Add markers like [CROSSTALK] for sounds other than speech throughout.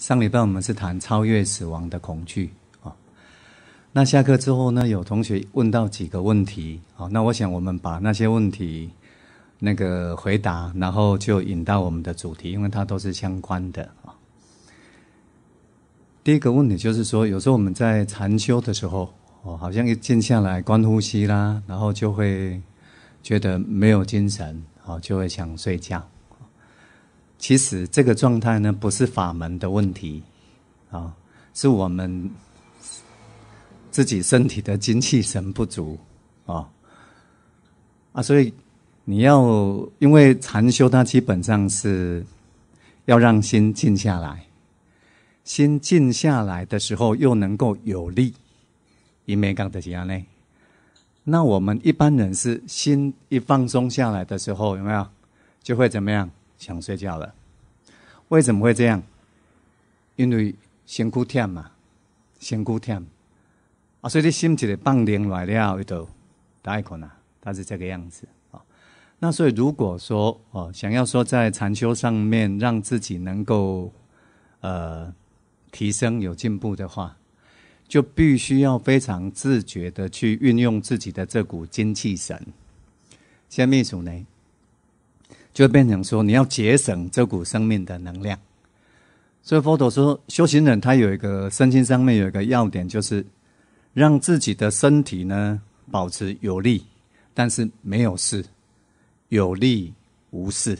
上礼拜我们是谈超越死亡的恐惧，啊，那下课之后呢，有同学问到几个问题，啊，那我想我们把那些问题那个回答，然后就引到我们的主题，因为它都是相关的啊。第一个问题就是说，有时候我们在禅修的时候，哦，好像一静下来，观呼吸啦，然后就会觉得没有精神，啊，就会想睡觉。其实这个状态呢，不是法门的问题，啊，是我们自己身体的精气神不足，啊，啊，所以你要因为禅修，它基本上是要让心静下来，心静下来的时候，又能够有力，一面刚的怎样那我们一般人是心一放松下来的时候，有没有就会怎么样？想睡觉了，为什么会这样？因为辛苦忝嘛，辛苦忝啊，所以身体的半来了，料都打一开呐，它是这个样子啊。那所以如果说哦，想要说在禅修上面让自己能够呃提升有进步的话，就必须要非常自觉的去运用自己的这股精气神。下面组呢？就变成说，你要节省这股生命的能量。所以佛陀说，修行人他有一个身心上面有一个要点，就是让自己的身体呢保持有力，但是没有事，有力无事。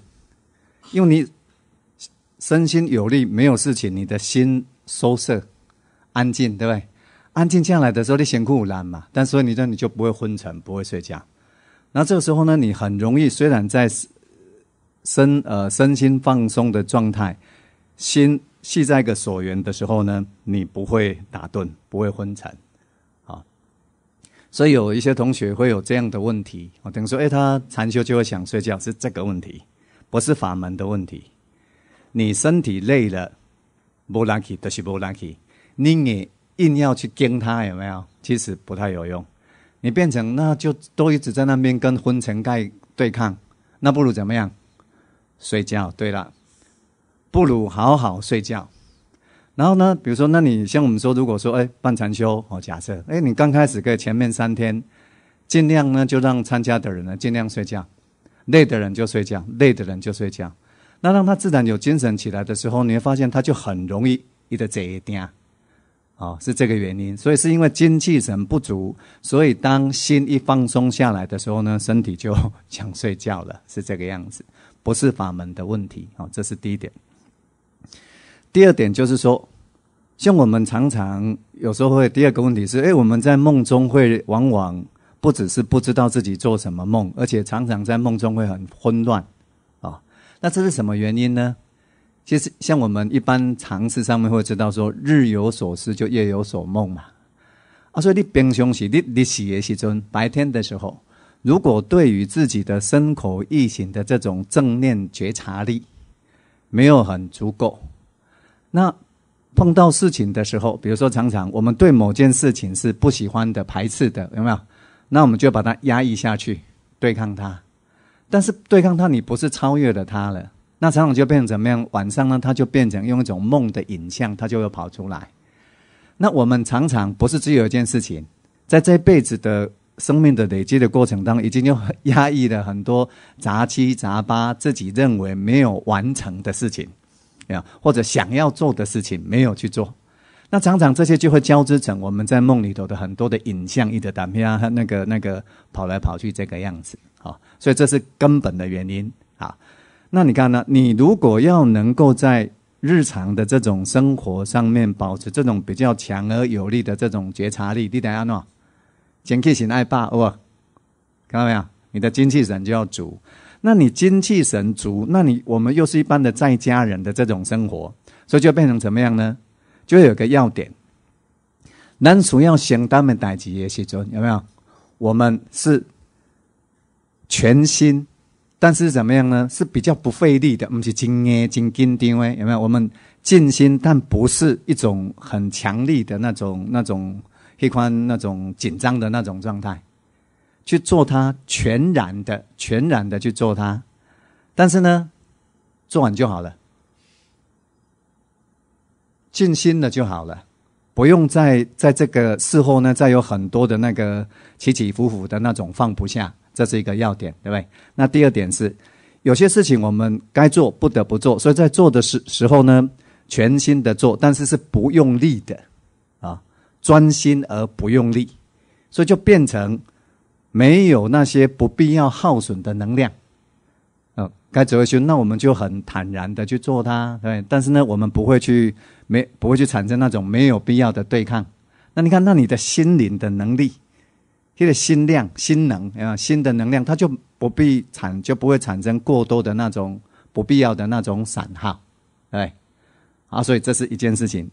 因为你身心有力，没有事情，你的心收摄、安静，对不对？安静下来的时候，你辛苦了嘛？但所以你这你就不会昏沉，不会睡觉。那这个时候呢，你很容易虽然在。身呃身心放松的状态，心系在一个所缘的时候呢，你不会打盹，不会昏沉，啊，所以有一些同学会有这样的问题，等于说，哎，他禅修就会想睡觉，是这个问题，不是法门的问题。你身体累了，不 lucky 都是不 lucky，你也硬要去跟他有没有？其实不太有用，你变成那就都一直在那边跟昏沉盖对抗，那不如怎么样？睡觉对了，不如好好睡觉。然后呢，比如说，那你像我们说，如果说哎办禅修哦，假设哎你刚开始以前面三天，尽量呢就让参加的人呢尽量睡觉，累的人就睡觉，累的人就睡觉。那让他自然有精神起来的时候，你会发现他就很容易一个这一点，哦是这个原因。所以是因为精气神不足，所以当心一放松下来的时候呢，身体就 [LAUGHS] 想睡觉了，是这个样子。不是法门的问题啊，这是第一点。第二点就是说，像我们常常有时候会第二个问题是：哎，我们在梦中会往往不只是不知道自己做什么梦，而且常常在梦中会很混乱啊。那这是什么原因呢？其实像我们一般常识上面会知道说，日有所思，就夜有所梦嘛。啊，所以你平常时你你洗的时候，白天的时候。如果对于自己的身口意行的这种正念觉察力没有很足够，那碰到事情的时候，比如说常常我们对某件事情是不喜欢的、排斥的，有没有？那我们就把它压抑下去，对抗它。但是对抗它，你不是超越了它了？那常常就变成怎么样？晚上呢，它就变成用一种梦的影像，它就会跑出来。那我们常常不是只有一件事情，在这辈子的。生命的累积的过程当中，已经有压抑了很多杂七杂八自己认为没有完成的事情，啊，或者想要做的事情没有去做，那常常这些就会交织成我们在梦里头的很多的影像，一的打片啊，那个那个跑来跑去这个样子啊，所以这是根本的原因啊。那你看呢？你如果要能够在日常的这种生活上面保持这种比较强而有力的这种觉察力，你等下弄。精气神爱霸喔，看到没有？你的精气神就要足。那你精气神足，那你我们又是一般的在家人的这种生活，所以就变成怎么样呢？就有个要点，男主要想他们代几也是做，有没有？我们是全心，但是怎么样呢？是比较不费力的，不是精捏、精紧、盯有没有？我们尽心，但不是一种很强力的那种、那种。放宽那种紧张的那种状态，去做它，全然的、全然的去做它。但是呢，做完就好了，尽心了就好了，不用在在这个事后呢再有很多的那个起起伏伏的那种放不下，这是一个要点，对不对？那第二点是，有些事情我们该做不得不做，所以在做的时时候呢，全心的做，但是是不用力的。专心而不用力，所以就变成没有那些不必要耗损的能量。嗯，该怎么修那我们就很坦然的去做它，对。但是呢，我们不会去没不会去产生那种没有必要的对抗。那你看，那你的心灵的能力，这个心量、心能啊，心的能量，它就不必产就不会产生过多的那种不必要的那种散耗，对。啊，所以这是一件事情。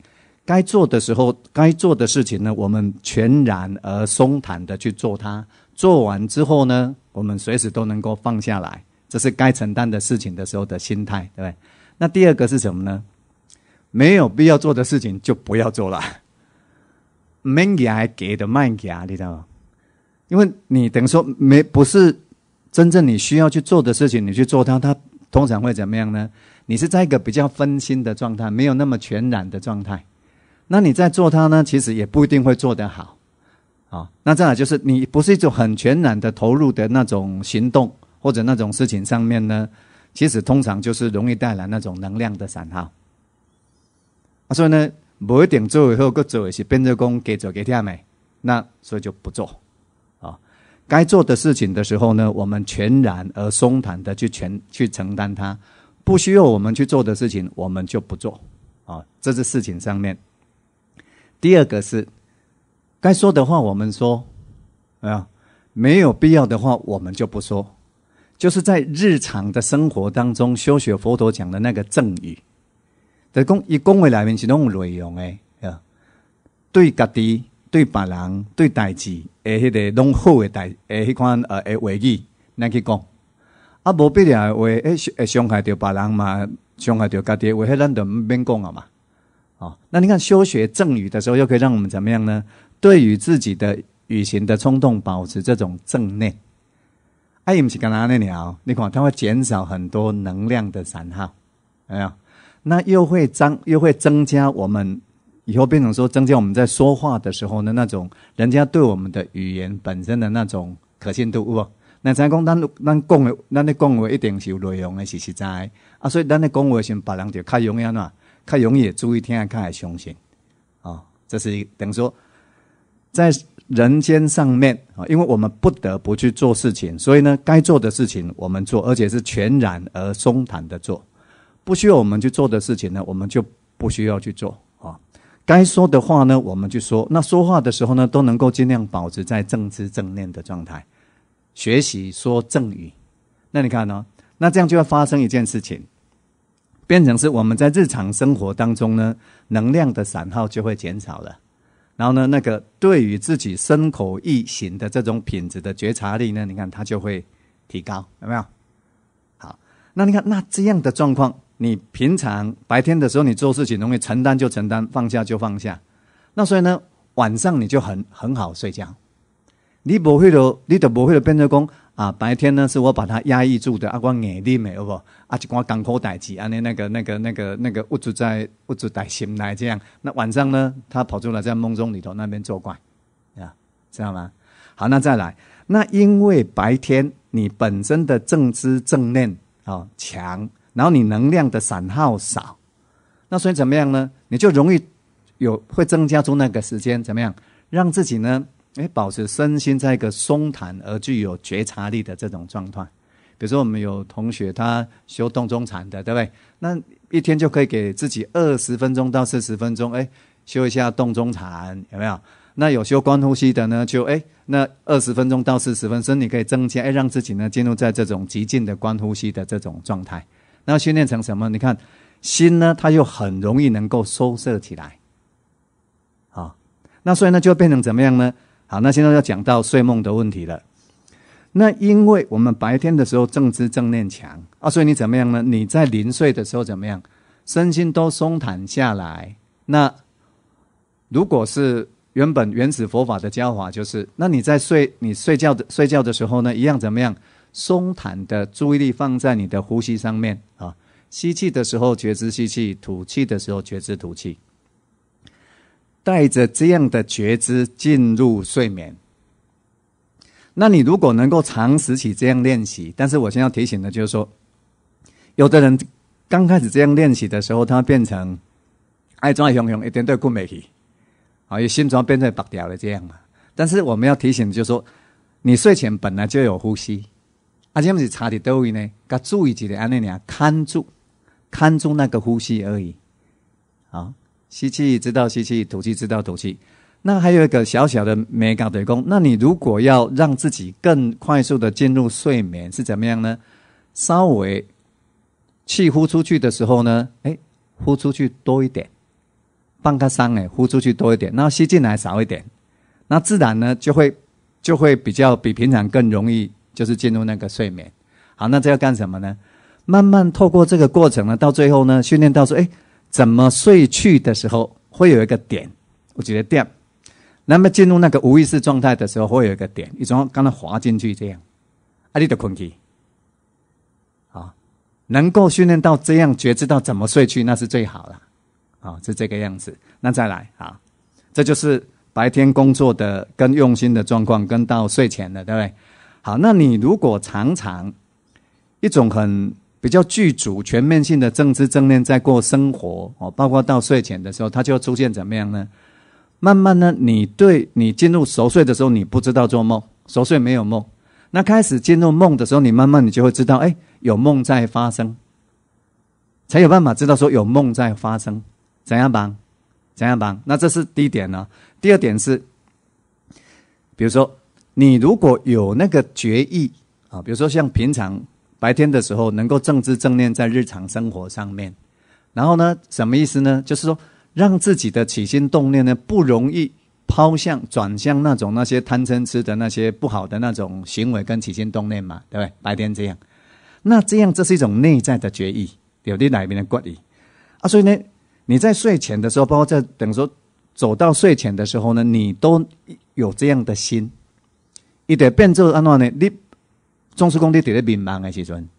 该做的时候，该做的事情呢，我们全然而松坦的去做它。做完之后呢，我们随时都能够放下来。这是该承担的事情的时候的心态，对不对？那第二个是什么呢？没有必要做的事情就不要做了。慢伢给的慢伢，你知道吗？因为你等于说没不是真正你需要去做的事情，你去做它，它通常会怎么样呢？你是在一个比较分心的状态，没有那么全然的状态。那你在做它呢？其实也不一定会做得好，啊。那再来就是，你不是一种很全然的投入的那种行动或者那种事情上面呢，其实通常就是容易带来那种能量的散耗。啊，所以呢，某一点做以后，各做也是编着工给做给听没？那所以就不做，啊。该做的事情的时候呢，我们全然而松坦的去全去承担它；不需要我们去做的事情，我们就不做，啊。这是事情上面。第二个是，该说的话我们说，啊，没有必要的话我们就不说，就是在日常的生活当中修学佛陀讲的那个赠语，得公以公为来源是种内容诶，啊，对家己、对别人、对代志，诶，迄个拢好诶代，诶，迄款呃诶话语，那去讲，啊，无必要诶话，诶伤害到别人嘛，伤害到家己，话迄咱就唔免讲啊嘛。哦，那你看修学正语的时候，又可以让我们怎么样呢？对于自己的语行的冲动，保持这种正念，哎，唔是干哪呢鸟？你看，它会减少很多能量的散耗，没有？那又会增，又会增加我们以后变成说，增加我们在说话的时候呢，那种人家对我们的语言本身的那种可信度。不，那咱公当当共，咱的讲话一定是有内容的，是实在。啊，所以咱的讲话是把人就开容易嘛。看容易，注意天眼，看海凶险啊！这是一等于说，在人间上面啊，因为我们不得不去做事情，所以呢，该做的事情我们做，而且是全然而松坦的做；不需要我们去做的事情呢，我们就不需要去做啊。该说的话呢，我们就说；那说话的时候呢，都能够尽量保持在正知正念的状态，学习说正语。那你看呢？那这样就要发生一件事情。变成是我们在日常生活当中呢，能量的散耗就会减少了，然后呢，那个对于自己身口意行的这种品质的觉察力呢，你看它就会提高，有没有？好，那你看那这样的状况，你平常白天的时候你做事情容易承担就承担，放下就放下，那所以呢，晚上你就很很好睡觉，你不会的，你都不会的，变成功。啊，白天呢是我把它压抑住的啊，我眼力没有不，啊就我干苦代志，啊那那个那个那个那个，我住在我住在心来这样。那晚上呢，他跑出来在梦中里头那边作怪，啊，知道吗？好，那再来，那因为白天你本身的正知正念啊强，然后你能量的散耗少，那所以怎么样呢？你就容易有会增加出那个时间，怎么样，让自己呢？哎，保持身心在一个松坦而具有觉察力的这种状态。比如说，我们有同学他修动中禅的，对不对？那一天就可以给自己二十分钟到四十分钟，哎，修一下动中禅，有没有？那有修观呼吸的呢，就哎，那二十分钟到四十分钟，你可以增加，哎，让自己呢进入在这种极静的观呼吸的这种状态。那训练成什么？你看，心呢，它又很容易能够收摄起来，啊，那所以呢，就变成怎么样呢？好，那现在要讲到睡梦的问题了。那因为我们白天的时候正知正念强啊，所以你怎么样呢？你在临睡的时候怎么样？身心都松坦下来。那如果是原本原始佛法的教法，就是那你在睡、你睡觉的睡觉的时候呢，一样怎么样？松坦的注意力放在你的呼吸上面啊，吸气的时候觉知吸气，吐气的时候觉知吐气。带着这样的觉知进入睡眠。那你如果能够长时期这样练习，但是我先要提醒的就是说，有的人刚开始这样练习的时候，他变成爱抓熊熊，一点都顾美去，啊，有心脏变成白条了这样嘛。但是我们要提醒，就是说你睡前本来就有呼吸，阿 James 查的多呢，他注意几点，安内娘看住，看住那个呼吸而已，好。吸气知道吸气，吐气知道吐气。那还有一个小小的美感的功。那你如果要让自己更快速的进入睡眠是怎么样呢？稍微气呼出去的时候呢，哎，呼出去多一点，半个三哎，呼出去多一点，那吸进来少一点，那自然呢就会就会比较比平常更容易，就是进入那个睡眠。好，那这要干什么呢？慢慢透过这个过程呢，到最后呢，训练到说，哎。怎么睡去的时候，会有一个点，我觉得点。那么进入那个无意识状态的时候，会有一个点，一种刚才滑进去这样。啊，你的困题，啊，能够训练到这样觉知到怎么睡去，那是最好了。好，是这个样子。那再来，啊，这就是白天工作的跟用心的状况，跟到睡前的，对不对？好，那你如果常常一种很。比较具足全面性的正知正念在过生活哦，包括到睡前的时候，他就会出现怎么样呢？慢慢呢，你对，你进入熟睡的时候，你不知道做梦，熟睡没有梦。那开始进入梦的时候，你慢慢你就会知道，哎，有梦在发生，才有办法知道说有梦在发生。怎样办？怎样办？那这是第一点呢。第二点是，比如说你如果有那个决议啊，比如说像平常。白天的时候能够正知正念在日常生活上面，然后呢，什么意思呢？就是说，让自己的起心动念呢不容易抛向、转向那种那些贪嗔痴的那些不好的那种行为跟起心动念嘛，对不对？白天这样，那这样这是一种内在的决议，有点哪边的管理啊？所以呢，你在睡前的时候，包括在等于说走到睡前的时候呢，你都有这样的心，一得变做安怎呢？你。中视工地底的迷茫的时存，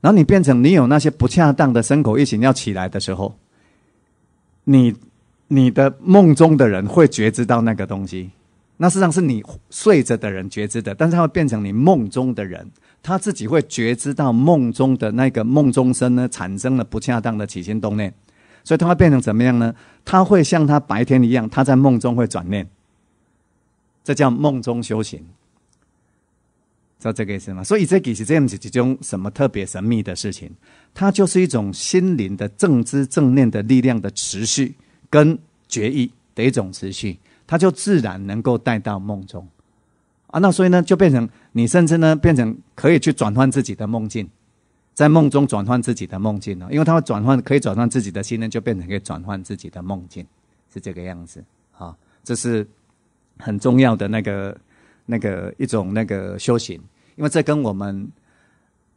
然后你变成你有那些不恰当的牲口一起要起来的时候，你你的梦中的人会觉知到那个东西，那实际上是你睡着的人觉知的，但是他会变成你梦中的人，他自己会觉知到梦中的那个梦中身呢产生了不恰当的起心动念，所以他会变成怎么样呢？他会像他白天一样，他在梦中会转念，这叫梦中修行。道这个意思吗？所以这其实这样子一种什么特别神秘的事情？它就是一种心灵的正知正念的力量的持续跟决议的一种持续，它就自然能够带到梦中啊。那所以呢，就变成你甚至呢，变成可以去转换自己的梦境，在梦中转换自己的梦境了。因为它会转换，可以转换自己的心念，就变成可以转换自己的梦境，是这个样子啊。这是很重要的那个。那个一种那个修行，因为这跟我们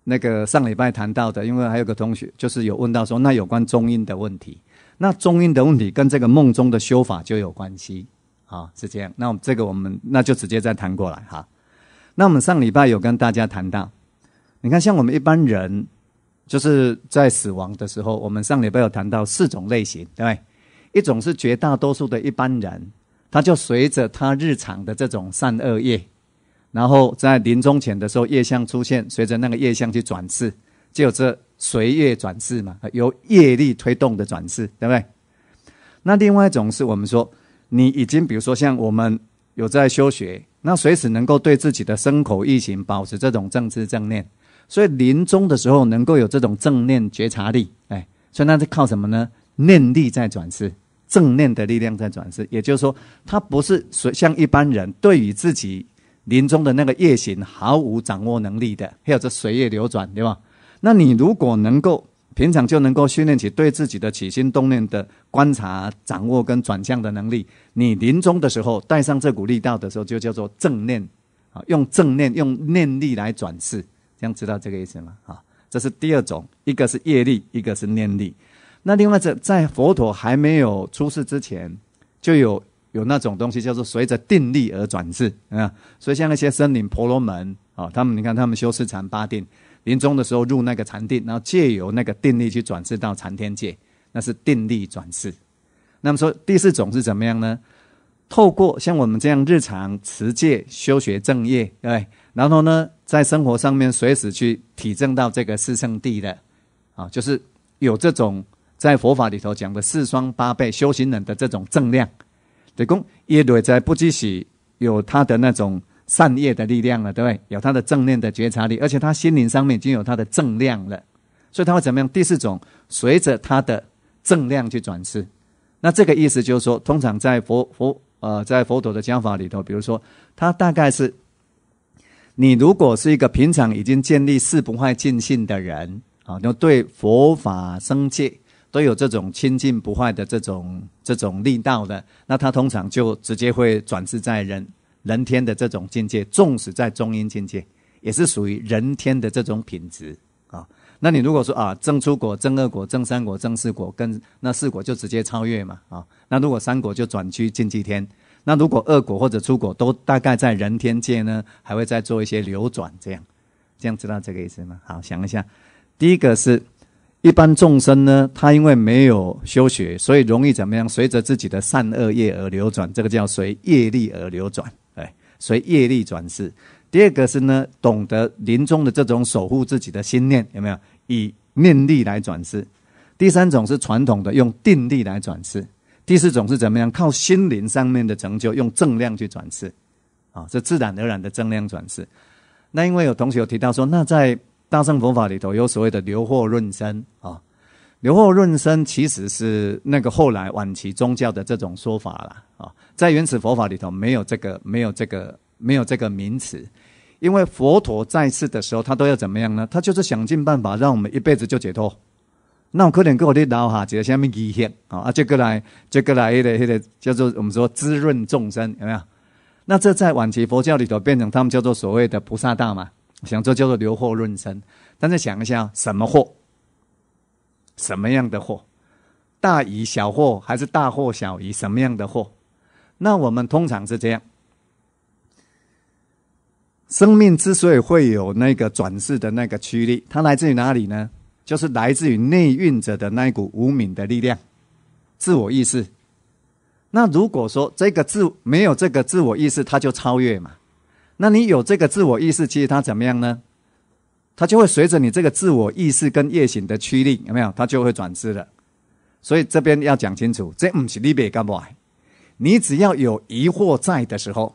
那个上礼拜谈到的，因为还有个同学就是有问到说，那有关中阴的问题，那中阴的问题跟这个梦中的修法就有关系啊，是这样。那我们这个我们那就直接再谈过来哈。那我们上礼拜有跟大家谈到，你看像我们一般人就是在死亡的时候，我们上礼拜有谈到四种类型，对不对？一种是绝大多数的一般人。他就随着他日常的这种善恶业，然后在临终前的时候，业相出现，随着那个业相去转世，就这随业转世嘛，由业力推动的转世，对不对？那另外一种是我们说，你已经比如说像我们有在修学，那随时能够对自己的身口意行保持这种正知正念，所以临终的时候能够有这种正念觉察力，哎，所以那是靠什么呢？念力在转世。正念的力量在转世，也就是说，他不是随像一般人对于自己临终的那个业行毫无掌握能力的，还有这随业流转，对吧？那你如果能够平常就能够训练起对自己的起心动念的观察、掌握跟转向的能力，你临终的时候带上这股力道的时候，就叫做正念啊，用正念、用念力来转世，这样知道这个意思吗？啊，这是第二种，一个是业力，一个是念力。那另外，在在佛陀还没有出世之前，就有有那种东西，叫做随着定力而转世啊。所以像那些僧侣、婆罗门啊，他们你看，他们修四禅八定，临终的时候入那个禅定，然后借由那个定力去转世到禅天界，那是定力转世。那么说第四种是怎么样呢？透过像我们这样日常持戒、修学正业，对，然后呢，在生活上面随时去体证到这个四圣地的啊，就是有这种。在佛法里头讲的四双八倍修行人的这种正量，对公耶堆在不只是有他的那种善业的力量了，对不对？有他的正念的觉察力，而且他心灵上面已经有他的正量了，所以他会怎么样？第四种，随着他的正量去转世。那这个意思就是说，通常在佛佛呃在佛陀的教法里头，比如说他大概是你如果是一个平常已经建立四不坏尽信的人啊，就对佛法生戒。都有这种清净不坏的这种这种力道的，那他通常就直接会转世在人人天的这种境界，纵使在中阴境界，也是属于人天的这种品质啊。那你如果说啊，正出国、正恶国、正三国、正四国，跟那四国就直接超越嘛啊。那如果三国就转居禁忌天，那如果恶国或者出国都大概在人天界呢，还会再做一些流转这样，这样知道这个意思吗？好，想一下，第一个是。一般众生呢，他因为没有修学，所以容易怎么样？随着自己的善恶业而流转，这个叫随业力而流转，哎，随业力转世。第二个是呢，懂得临终的这种守护自己的心念，有没有？以念力来转世。第三种是传统的，用定力来转世。第四种是怎么样？靠心灵上面的成就，用正量去转世。啊，这自然而然的正量转世。那因为有同学有提到说，那在。大乘佛法里头有所谓的流惑润身啊，流惑润身其实是那个后来晚期宗教的这种说法了啊，在原始佛法里头没有这个没有这个没有这个名词，因为佛陀在世的时候他都要怎么样呢？他就是想尽办法让我们一辈子就解脱，那我可能给我的脑下结下面疑线啊，啊这个来这个来的叫做我们说滋润众生有没有？那这在晚期佛教里头变成他们叫做所谓的菩萨道嘛。想这叫做留货论生，但是想一下，什么货？什么样的货？大鱼小货还是大货小鱼？什么样的货？那我们通常是这样。生命之所以会有那个转世的那个驱力，它来自于哪里呢？就是来自于内蕴者的那一股无名的力量，自我意识。那如果说这个自没有这个自我意识，它就超越嘛。那你有这个自我意识，其实它怎么样呢？它就会随着你这个自我意识跟夜醒的驱力，有没有？它就会转世了。所以这边要讲清楚，这不是你别干不你只要有疑惑在的时候，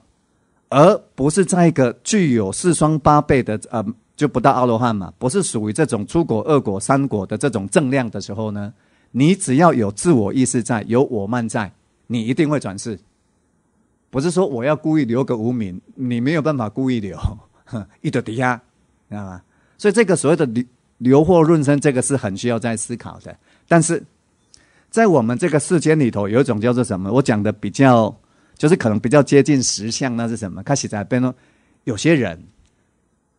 而不是在一个具有四双八背的呃，就不到阿罗汉嘛，不是属于这种出果、恶果三果的这种正量的时候呢，你只要有自我意识在，有我慢在，你一定会转世。不是说我要故意留个无名，你没有办法故意留，[LAUGHS] 一得抵押，知道吗？所以这个所谓的留留或润生，这个是很需要再思考的。但是在我们这个世间里头，有一种叫做什么？我讲的比较，就是可能比较接近实相，那是什么？开始在变喽。有些人，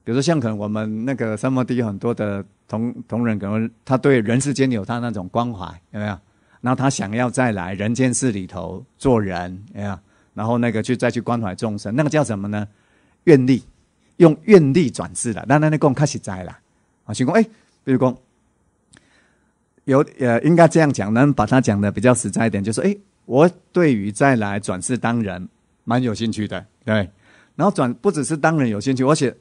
比如说像可能我们那个三摩地很多的同同仁，可能他对人世间有他那种关怀，有没有？然后他想要再来人间世里头做人，有没有？然后那个去再去关怀众生，那个叫什么呢？愿力，用愿力转世了。那那那供开始在了啊，虚空哎，比如工有呃，应该这样讲，能把它讲的比较实在一点，就是哎，我对于再来转世当人蛮有兴趣的，对。然后转不只是当人有兴趣，而且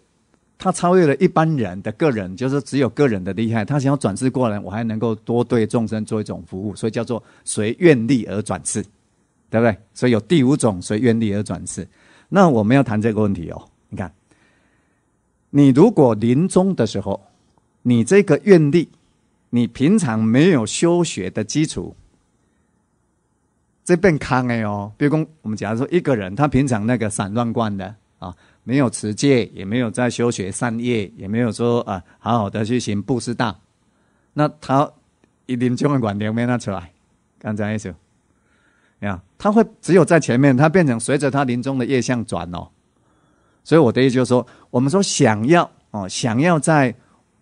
他超越了一般人的个人，就是只有个人的厉害。他想要转世过来，我还能够多对众生做一种服务，所以叫做随愿力而转世。对不对？所以有第五种随愿力而转世。那我们要谈这个问题哦。你看，你如果临终的时候，你这个愿力，你平常没有修学的基础，这边看哎哦。比如讲，我们假如说一个人，他平常那个散乱惯的啊，没有持戒，也没有在修学善业，也没有说啊好好的去行布施道，那他一临终的愿力没拿出来，刚才一首。呀，他会只有在前面，他变成随着他临终的业相转哦。所以我的意思就是说，我们说想要哦，想要在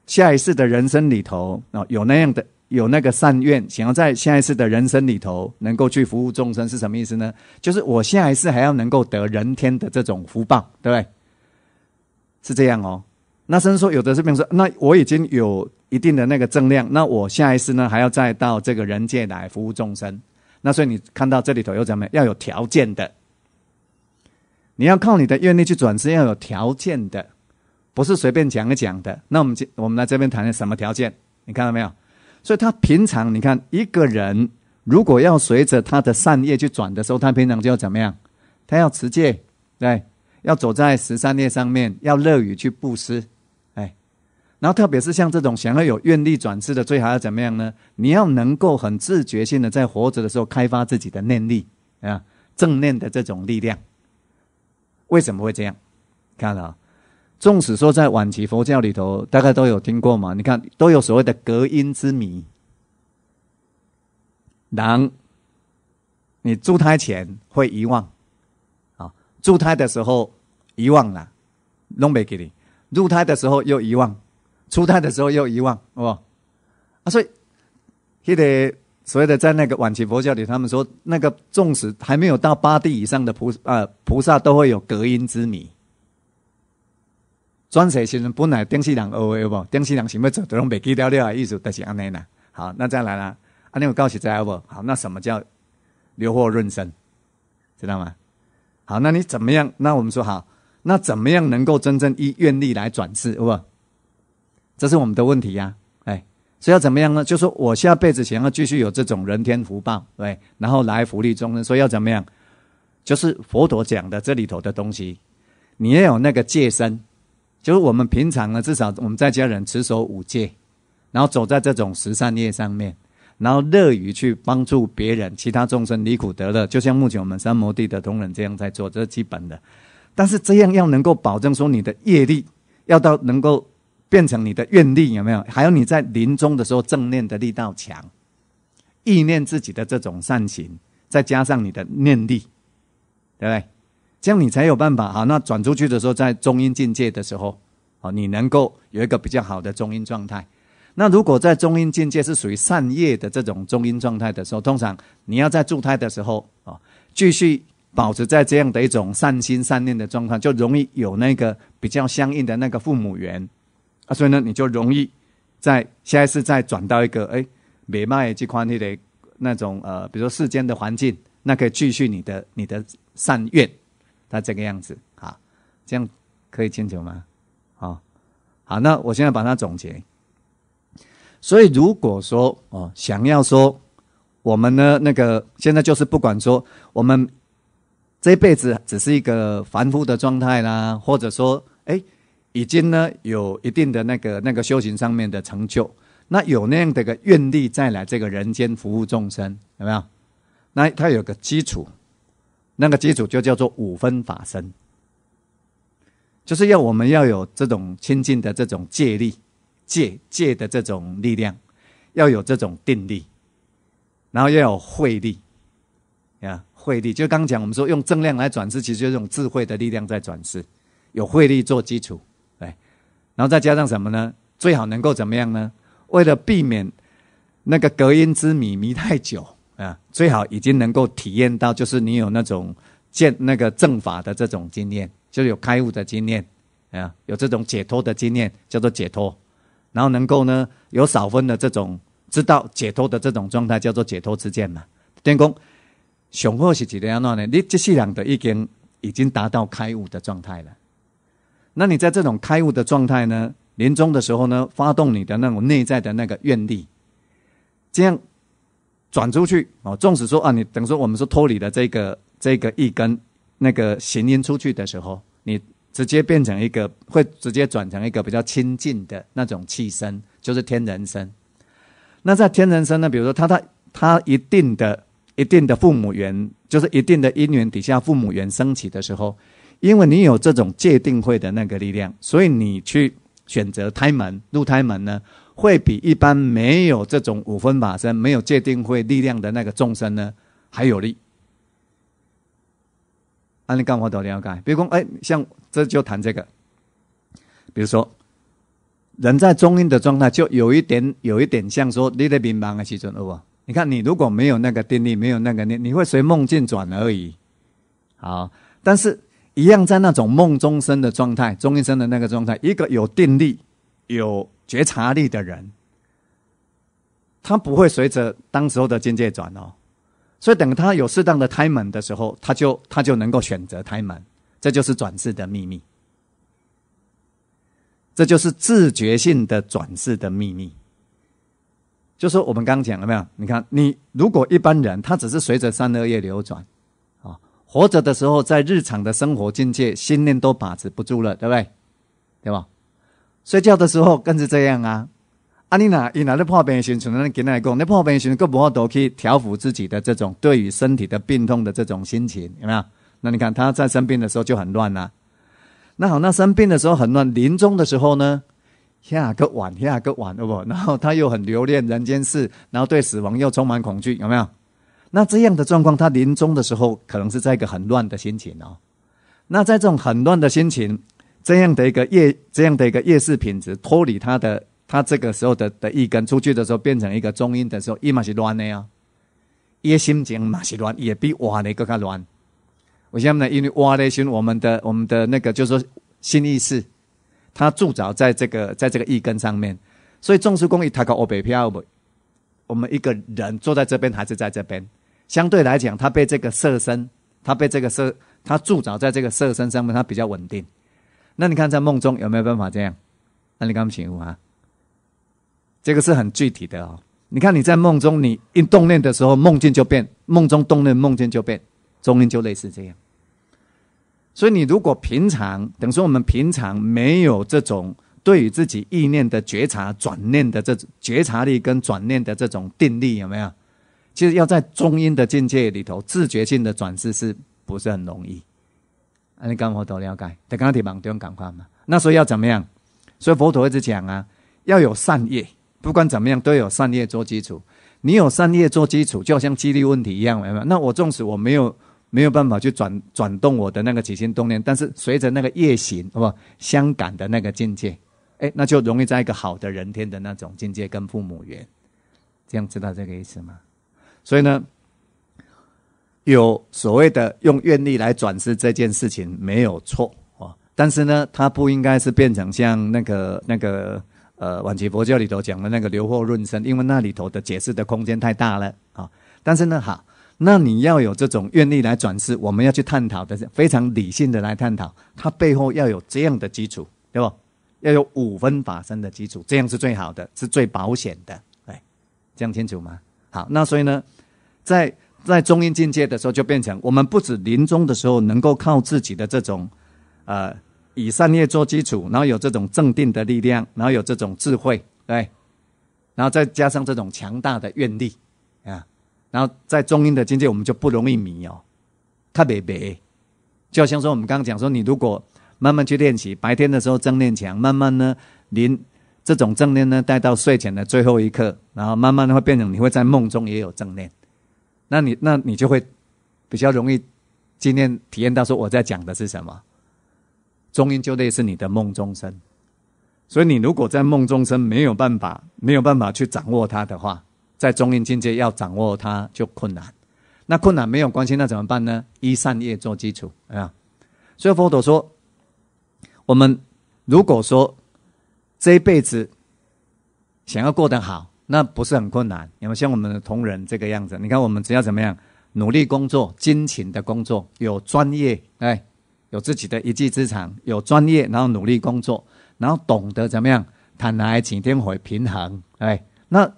下一次的人生里头哦，有那样的有那个善愿，想要在下一次的人生里头能够去服务众生，是什么意思呢？就是我下一次还要能够得人天的这种福报，对不对？是这样哦。那甚至说，有的是比样说，那我已经有一定的那个正量，那我下一次呢，还要再到这个人界来服务众生。那所以你看到这里头又怎么样？要有条件的，你要靠你的愿力去转世，要有条件的，不是随便讲一讲的。那我们我们来这边谈什么条件？你看到没有？所以他平常你看一个人如果要随着他的善业去转的时候，他平常就怎么样？他要持戒，对，要走在十三业上面，要乐于去布施。然后，特别是像这种想要有愿力转世的，最好要怎么样呢？你要能够很自觉性的在活着的时候开发自己的念力啊，正念的这种力量。为什么会这样？看啊，纵使说在晚期佛教里头，大家都有听过嘛。你看，都有所谓的隔音之谜。难，你住胎前会遗忘，啊，住胎的时候遗忘了，弄没给你；入胎的时候又遗忘。出胎的时候又遗忘，好不好？啊，所以，记得所谓的在那个晚期佛教里，他们说那个纵使还没有到八地以上的菩啊菩萨，都会有隔音之谜。专写先生本来定西两欧位，有不？定西两行辈走，都用北记聊聊啊，意思就是安内呐。好，那再来啦，安内我告诉在好不？好，那什么叫留祸润身？知道吗？好，那你怎么样？那我们说好，那怎么样能够真正依愿力来转世，好不好？这是我们的问题呀，哎，所以要怎么样呢？就说我下辈子想要继续有这种人天福报，对，然后来福利众生。所以要怎么样？就是佛陀讲的这里头的东西，你要有那个戒身，就是我们平常呢，至少我们在家人持守五戒，然后走在这种十善业上面，然后乐于去帮助别人，其他众生离苦得乐。就像目前我们三摩地的同仁这样在做，这是基本的。但是这样要能够保证说你的业力要到能够。变成你的愿力有没有？还有你在临终的时候，正念的力道强，意念自己的这种善行，再加上你的念力，对不对？这样你才有办法啊。那转出去的时候，在中阴境界的时候，啊，你能够有一个比较好的中阴状态。那如果在中阴境界是属于善业的这种中阴状态的时候，通常你要在助胎的时候啊，继续保持在这样的一种善心善念的状况，就容易有那个比较相应的那个父母缘。啊，所以呢，你就容易在下一次再转到一个哎美卖这块里的那种呃，比如说世间的环境，那可以继续你的你的善愿，他这个样子啊，这样可以清楚吗？啊，好，那我现在把它总结。所以如果说哦，想要说我们呢，那个现在就是不管说我们这一辈子只是一个凡夫的状态啦，或者说哎。已经呢有一定的那个那个修行上面的成就，那有那样的个愿力再来这个人间服务众生有没有？那他有个基础，那个基础就叫做五分法身，就是要我们要有这种清净的这种借力借借的这种力量，要有这种定力，然后要有慧力，啊，慧力就刚讲我们说用正量来转世，其实就是用智慧的力量在转世，有慧力做基础。然后再加上什么呢？最好能够怎么样呢？为了避免那个隔音之谜迷太久啊，最好已经能够体验到，就是你有那种见那个正法的这种经验，就有开悟的经验啊，有这种解脱的经验，叫做解脱。然后能够呢，有少分的这种知道解脱的这种状态，叫做解脱之见嘛。天公，雄或是怎么样呢？你这四人的已经已经达到开悟的状态了。那你在这种开悟的状态呢？临终的时候呢，发动你的那种内在的那个愿力，这样转出去哦。纵使说啊，你等于说我们说脱离了这个这个一根那个行音出去的时候，你直接变成一个会直接转成一个比较亲近的那种气身，就是天人身。那在天人身呢，比如说他他他一定的一定的父母缘，就是一定的因缘底下父母缘升起的时候。因为你有这种界定会的那个力量，所以你去选择胎门入胎门呢，会比一般没有这种五分法身、没有界定会力量的那个众生呢还有力。啊，你干活都了解，比如说，哎，像这就谈这个，比如说，人在中阴的状态，就有一点有一点像说你的冥乓的时中，对不？你看你如果没有那个定力，没有那个你，你会随梦境转而已。好，但是。一样在那种梦中生的状态，中医生的那个状态，一个有定力、有觉察力的人，他不会随着当时候的境界转哦。所以等他有适当的胎门的时候，他就他就能够选择胎门，这就是转世的秘密，这就是自觉性的转世的秘密。就说我们刚刚讲了没有？你看，你如果一般人，他只是随着三二业流转。活着的时候，在日常的生活境界，心念都把持不住了，对不对？对吧？睡觉的时候更是这样啊！啊，你哪？你哪？你破病时，从那跟那讲，你破病时，更不好多去调服自己的这种对于身体的病痛的这种心情，有没有？那你看他在生病的时候就很乱啊。那好，那生病的时候很乱，临终的时候呢？下个晚，下个晚，哦不，然后他又很留恋人间事，然后对死亡又充满恐惧，有没有？那这样的状况，他临终的时候，可能是在一个很乱的心情哦。那在这种很乱的心情，这样的一个夜，这样的一个夜视品质，脱离他的，他这个时候的的一根出去的时候，变成一个中音的时候，一嘛是乱的呀。一心情嘛是乱，也比瓦的更加乱。我现在呢，因为瓦的心我们的我们的那个就是说新意识，它驻扎在这个在这个一根上面，所以中时公一他搞欧北漂不？我们一个人坐在这边，还是在这边？相对来讲，他被这个色身，他被这个色，他铸造在这个色身上面，他比较稳定。那你看在梦中有没有办法这样？那你刚刚醒悟啊？这个是很具体的哦。你看你在梦中，你一动念的时候，梦境就变；梦中动念，梦境就变；中音就类似这样。所以你如果平常，等于说我们平常没有这种对于自己意念的觉察、转念的这种觉察力跟转念的这种定力，有没有？其实要在中阴的境界里头，自觉性的转世是不是很容易？那你跟佛，多了解。他刚提嘛，不用赶快嘛。那所以要怎么样？所以佛陀一直讲啊，要有善业，不管怎么样，都有善业做基础。你有善业做基础，就像激励问题一样，明白？那我纵使我没有没有办法去转转动我的那个起心动念，但是随着那个业行不相感的那个境界，哎，那就容易在一个好的人天的那种境界跟父母缘。这样知道这个意思吗？所以呢，有所谓的用愿力来转世这件事情没有错啊，但是呢，它不应该是变成像那个那个呃晚期佛教里头讲的那个流惑润生，因为那里头的解释的空间太大了啊。但是呢，好，那你要有这种愿力来转世，我们要去探讨的是非常理性的来探讨，它背后要有这样的基础，对不？要有五分法身的基础，这样是最好的，是最保险的。哎，这样清楚吗？好，那所以呢？在在中阴境界的时候，就变成我们不止临终的时候能够靠自己的这种，呃，以善业做基础，然后有这种正定的力量，然后有这种智慧，对，然后再加上这种强大的愿力啊，然后在中阴的境界，我们就不容易迷哦，特别白，就像说我们刚刚讲说，你如果慢慢去练习，白天的时候正念强，慢慢呢，临这种正念呢带到睡前的最后一刻，然后慢慢的会变成你会在梦中也有正念。那你，那你就会比较容易今天体验到说我在讲的是什么，中音就类似是你的梦中身，所以你如果在梦中身没有办法，没有办法去掌握它的话，在中音境界要掌握它就困难。那困难没有关系，那怎么办呢？依善业做基础，啊。所以佛陀说，我们如果说这一辈子想要过得好。那不是很困难？有们像我们的同仁这个样子？你看，我们只要怎么样努力工作、辛勤的工作，有专业，哎，有自己的一技之长，有专业，然后努力工作，然后懂得怎么样，坦然、请天回平衡，哎，那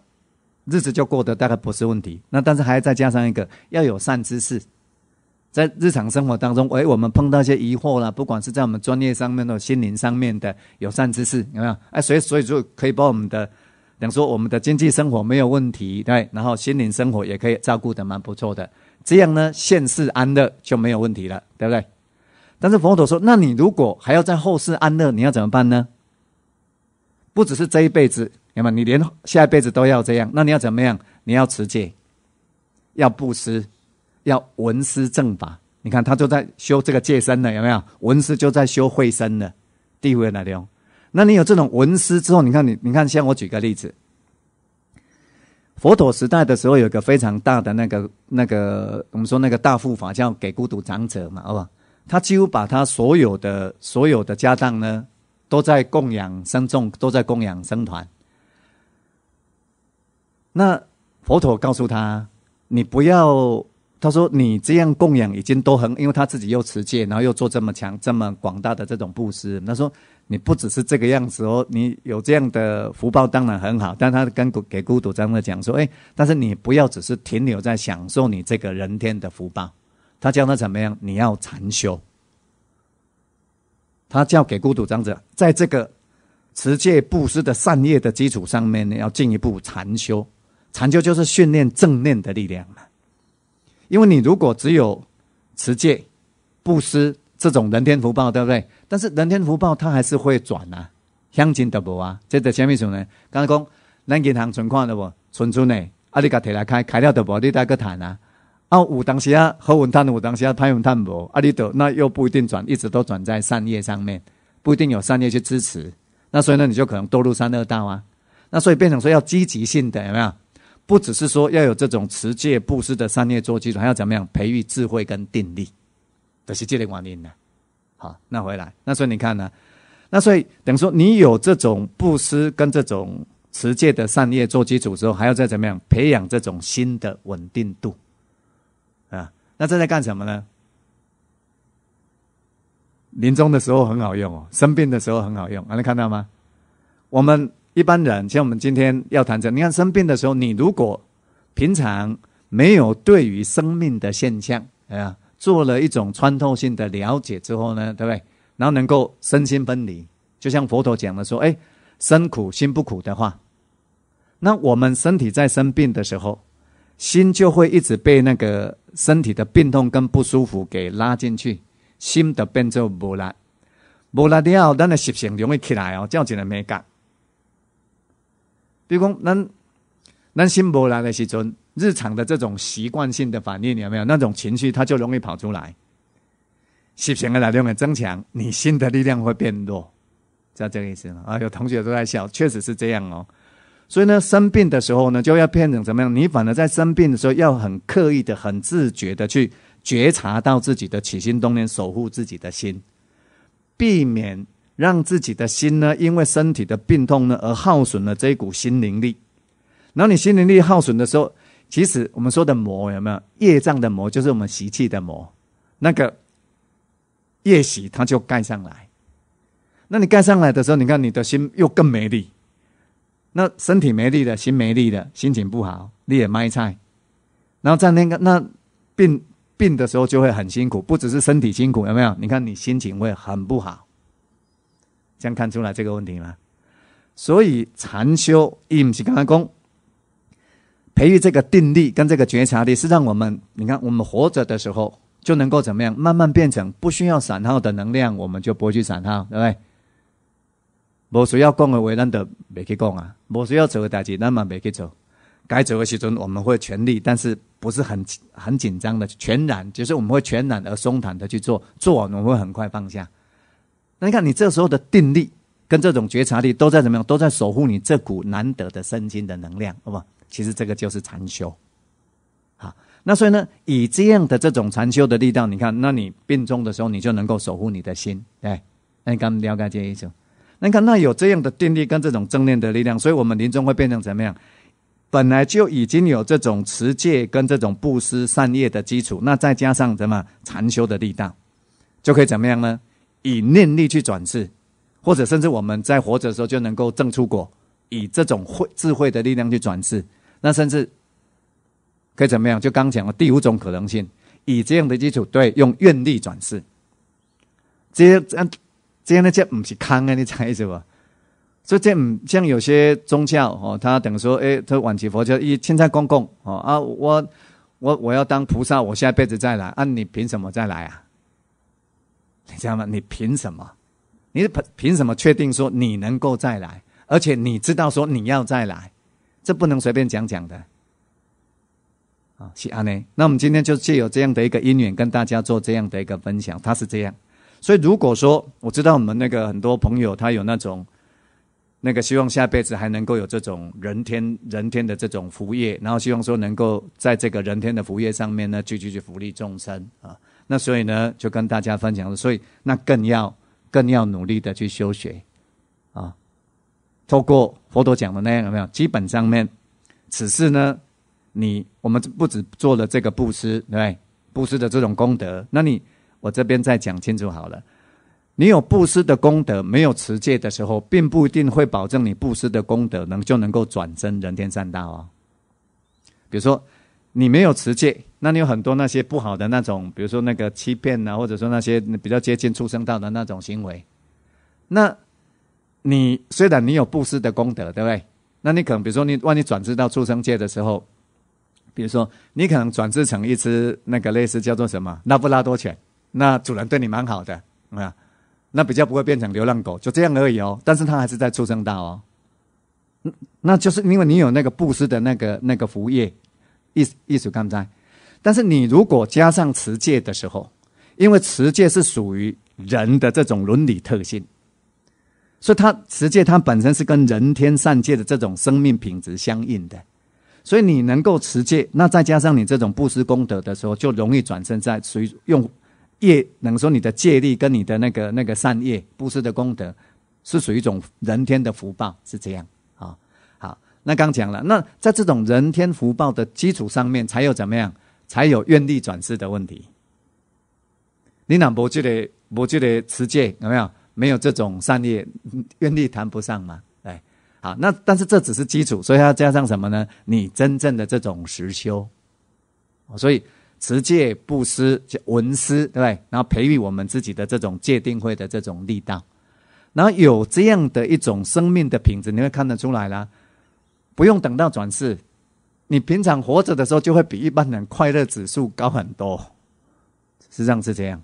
日子就过得大概不是问题。那但是还要再加上一个要有善知识，在日常生活当中，哎，我们碰到一些疑惑了，不管是在我们专业上面的、心灵上面的，有善知识有没有？哎，所以，所以就可以把我们的。等说我们的经济生活没有问题，对，然后心灵生活也可以照顾的蛮不错的，这样呢，现世安乐就没有问题了，对不对？但是佛陀说，那你如果还要在后世安乐，你要怎么办呢？不只是这一辈子，有么有？你连下一辈子都要这样，那你要怎么样？你要持戒，要布施，要闻思正法。你看他就在修这个戒身了，有没有？闻思就在修慧身了，地位来了。那你有这种文思之后，你看你，你看，像我举个例子，佛陀时代的时候，有一个非常大的那个那个，我们说那个大富法叫给孤独长者嘛，好好？他几乎把他所有的所有的家当呢，都在供养僧众，都在供养僧团。那佛陀告诉他：“你不要。”他说：“你这样供养已经都很，因为他自己又持戒，然后又做这么强、这么广大的这种布施。”他说。你不只是这个样子哦，你有这样的福报当然很好，但他跟给孤独张者讲说，哎，但是你不要只是停留在享受你这个人天的福报，他教他怎么样？你要禅修。他教给孤独张者，在这个持戒布施的善业的基础上面，你要进一步禅修。禅修就是训练正念的力量嘛，因为你如果只有持戒、布施。这种人天福报对不对？但是人天福报它还是会转啊，现金的不啊？这的前面么呢，刚刚讲，银行存款的不存出呢，阿力家提来开开了的不，你再去谈啊？啊，有当时啊好稳赚，有当时啊太稳赚无？阿你得那又不一定转，一直都转在善业上面，不一定有善业去支持，那所以呢你就可能堕入三恶道啊？那所以变成说要积极性的有没有？不只是说要有这种持戒布施的善业做基础，还要怎么样？培育智慧跟定力。都是这类观念呢。好，那回来，那所以你看呢，那所以等于说，你有这种布施跟这种持戒的善业做基础之后，还要再怎么样培养这种新的稳定度啊？那这在干什么呢？临终的时候很好用哦，生病的时候很好用。你能看到吗？我们一般人像我们今天要谈这，你看生病的时候，你如果平常没有对于生命的现象啊。做了一种穿透性的了解之后呢，对不对？然后能够身心分离，就像佛陀讲的说：“哎，身苦心不苦的话，那我们身体在生病的时候，心就会一直被那个身体的病痛跟不舒服给拉进去，心的变作无来。无来了，后，咱的习性容易起来哦，叫样子的美感。比如讲，咱咱心无来的时候。”日常的这种习惯性的反应，你有没有那种情绪，它就容易跑出来？习性的力量会增强，你心的力量会变弱，知道这个意思吗？啊，有同学都在笑，确实是这样哦。所以呢，生病的时候呢，就要变成怎么样？你反而在生病的时候，要很刻意的、很自觉的去觉察到自己的起心动念，守护自己的心，避免让自己的心呢，因为身体的病痛呢，而耗损了这股心灵力。然后你心灵力耗损的时候，其实我们说的魔有没有业障的魔，就是我们习气的魔，那个业袭它就盖上来。那你盖上来的时候，你看你的心又更没力，那身体没力的心没力的心情不好，你也卖菜。然后在那个那病病的时候就会很辛苦，不只是身体辛苦有没有？你看你心情会很不好，这样看出来这个问题了。所以禅修伊不是刚刚讲。培育这个定力跟这个觉察力，是让我们你看，我们活着的时候就能够怎么样，慢慢变成不需要散耗的能量，我们就不去散耗，对不对？无需要讲的话，咱就未去讲啊；无需要做的代志，那么未去做。该走的时，候我们会全力，但是不是很很紧张的全然，就是我们会全然而松坦的去做。做，我们会很快放下。那你看，你这时候的定力跟这种觉察力都在怎么样？都在守护你这股难得的身心的能量，好不好？其实这个就是禅修，好，那所以呢，以这样的这种禅修的力量，你看，那你病重的时候，你就能够守护你的心，对，那你刚了解这意思，那你看，那有这样的定力跟这种正念的力量，所以我们临终会变成怎么样？本来就已经有这种持戒跟这种布施善业的基础，那再加上什么禅修的力道，就可以怎么样呢？以念力去转世，或者甚至我们在活着的时候就能够证出果，以这种慧智慧的力量去转世。那甚至可以怎么样？就刚讲的第五种可能性，以这样的基础对用愿力转世，这样这这样的这不是坑啊！你猜是吧？所以这像有些宗教哦，他等于说哎，他晚期佛教一现在公公哦啊，我我我要当菩萨，我下辈子再来啊！你凭什么再来啊？你知道吗？你凭什么？你凭凭什么确定说你能够再来，而且你知道说你要再来？这不能随便讲讲的啊！是阿呢。那我们今天就借有这样的一个因缘，跟大家做这样的一个分享。他是这样，所以如果说我知道我们那个很多朋友，他有那种那个希望下辈子还能够有这种人天人天的这种福业，然后希望说能够在这个人天的福业上面呢，继续去福利众生啊。那所以呢，就跟大家分享，所以那更要更要努力的去修学啊。透过佛陀讲的那样，有没有？基本上面，此事呢，你我们不止做了这个布施，对不对？布施的这种功德，那你我这边再讲清楚好了。你有布施的功德，没有持戒的时候，并不一定会保证你布施的功德能就能够转生人天善道哦。比如说，你没有持戒，那你有很多那些不好的那种，比如说那个欺骗呐，或者说那些比较接近畜生道的那种行为，那。你虽然你有布施的功德，对不对？那你可能比如说你万一转世到畜生界的时候，比如说你可能转世成一只那个类似叫做什么拉布拉多犬，那主人对你蛮好的，啊，那比较不会变成流浪狗，就这样而已哦。但是它还是在畜生道哦，那就是因为你有那个布施的那个那个福业，意意思看斋。但是你如果加上持戒的时候，因为持戒是属于人的这种伦理特性。所以，他持戒，他本身是跟人天善界的这种生命品质相应的。所以，你能够持戒，那再加上你这种布施功德的时候，就容易转身在随用业，能说你的戒力跟你的那个那个善业、布施的功德，是属于一种人天的福报，是这样啊。好，那刚讲了，那在这种人天福报的基础上面，才有怎么样，才有愿力转世的问题。你哪不这得不这得持戒有没有？没有这种善业愿力，谈不上嘛。对，好，那但是这只是基础，所以要加上什么呢？你真正的这种实修，所以持戒、布施、文思，对不对？然后培育我们自己的这种戒定慧的这种力道，然后有这样的一种生命的品质，你会看得出来啦。不用等到转世，你平常活着的时候就会比一般人快乐指数高很多。实际上是这样，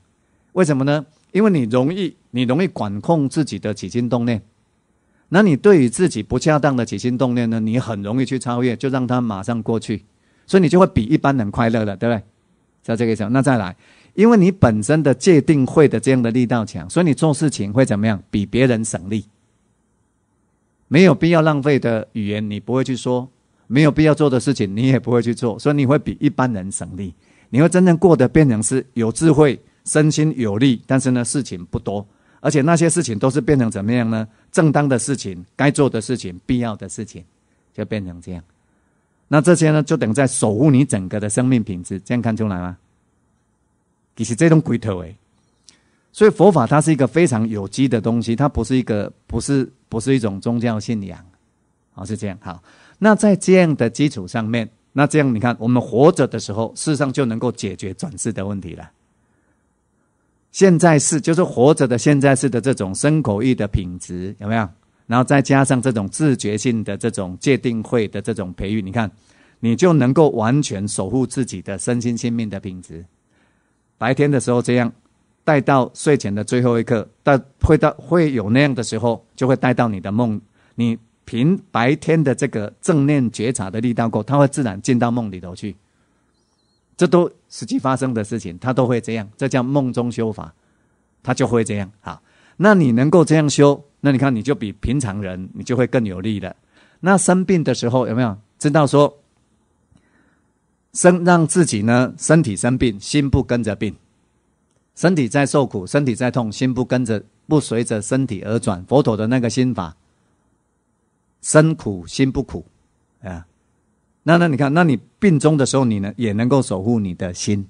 为什么呢？因为你容易。你容易管控自己的起心动念，那你对于自己不恰当的起心动念呢？你很容易去超越，就让它马上过去，所以你就会比一般人快乐了，对不对？是这个意思。那再来，因为你本身的界定会的这样的力道强，所以你做事情会怎么样？比别人省力，没有必要浪费的语言，你不会去说；没有必要做的事情，你也不会去做，所以你会比一般人省力，你会真正过得变成是有智慧、身心有力，但是呢，事情不多。而且那些事情都是变成怎么样呢？正当的事情、该做的事情、必要的事情，就变成这样。那这些呢，就等在守护你整个的生命品质，这样看出来吗？其实这种鬼头诶，所以佛法它是一个非常有机的东西，它不是一个不是不是一种宗教信仰，哦是这样好。那在这样的基础上面，那这样你看，我们活着的时候，事实上就能够解决转世的问题了。现在是，就是活着的现在式的这种身口意的品质有没有？然后再加上这种自觉性的这种界定会的这种培育，你看，你就能够完全守护自己的身心性命的品质。白天的时候这样带到睡前的最后一刻，到会到会有那样的时候，就会带到你的梦。你凭白天的这个正念觉察的力道够，它会自然进到梦里头去。这都实际发生的事情，他都会这样，这叫梦中修法，他就会这样。好，那你能够这样修，那你看你就比平常人，你就会更有利了。那生病的时候有没有知道说，生让自己呢身体生病，心不跟着病，身体在受苦，身体在痛，心不跟着不随着身体而转，佛陀的那个心法，身苦心不苦，啊。那那你看，那你病中的时候，你呢也能够守护你的心，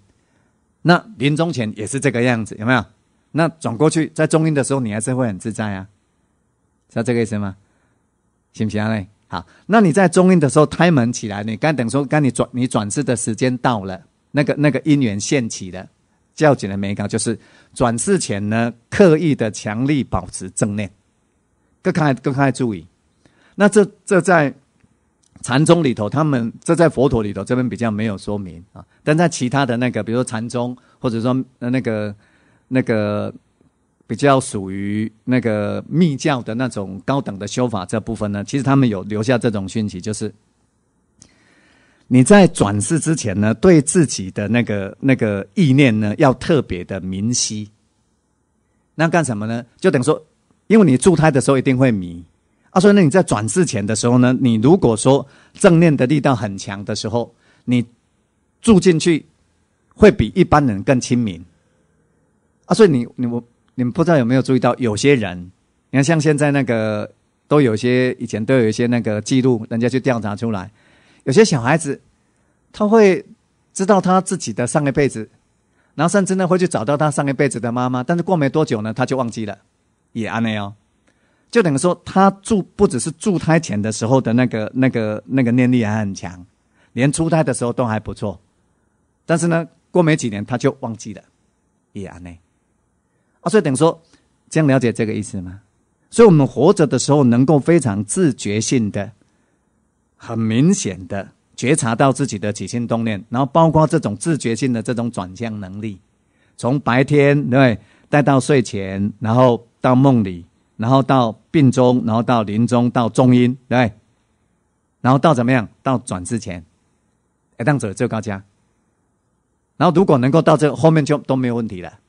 那临终前也是这个样子，有没有？那转过去，在中阴的时候，你还是会很自在啊，是这个意思吗？行不行嘞？好，那你在中阴的时候，胎门起来，你该等说该你转你转世的时间到了，那个那个因缘现起的，较紧的没搞，就是转世前呢，刻意的强力保持正念，更开更开注意，那这这在。禅宗里头，他们这在佛陀里头这边比较没有说明啊，但在其他的那个，比如说禅宗或者说那个那个比较属于那个密教的那种高等的修法这部分呢，其实他们有留下这种讯息，就是你在转世之前呢，对自己的那个那个意念呢，要特别的明晰。那干什么呢？就等于说，因为你助胎的时候一定会迷。阿顺，那你在转世前的时候呢？你如果说正念的力道很强的时候，你住进去会比一般人更民。啊，阿以你你我你们不知道有没有注意到，有些人，你看像现在那个都有些以前都有一些那个记录，人家去调查出来，有些小孩子他会知道他自己的上一辈子，然后甚至呢会去找到他上一辈子的妈妈，但是过没多久呢他就忘记了，也安了哦。就等于说，他住不只是住胎前的时候的那个、那个、那个念力还很强，连出胎的时候都还不错。但是呢，过没几年他就忘记了，也安内啊。所以等于说，这样了解这个意思吗？所以，我们活着的时候能够非常自觉性的、很明显的觉察到自己的起心动念，然后包括这种自觉性的这种转向能力，从白天对带到睡前，然后到梦里。然后到病中，然后到临终，到中阴，对，然后到怎么样？到转世前，哎，当者最高家。然后如果能够到这，后面就都没有问题了。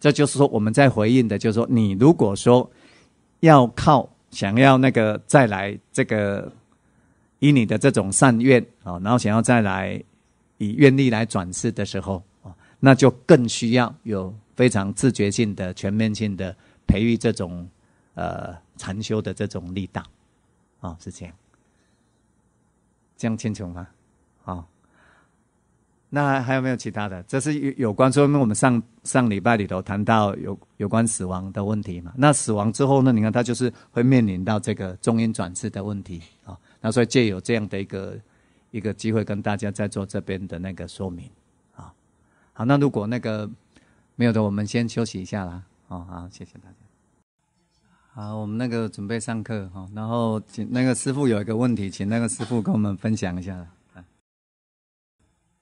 这就是说，我们在回应的，就是说，你如果说要靠想要那个再来这个，以你的这种善愿啊，然后想要再来以愿力来转世的时候啊，那就更需要有非常自觉性的、全面性的。培育这种，呃，禅修的这种力道，啊，是这样，这样清楚吗？啊，那还还有没有其他的？这是有有关，因为我们上上礼拜里头谈到有有关死亡的问题嘛。那死亡之后呢，你看他就是会面临到这个中阴转世的问题啊。那所以借有这样的一个一个机会，跟大家在做这边的那个说明啊。好，那如果那个没有的，我们先休息一下啦。啊，好，谢谢大家。好，我们那个准备上课哈，然后请那个师傅有一个问题，请那个师傅跟我们分享一下。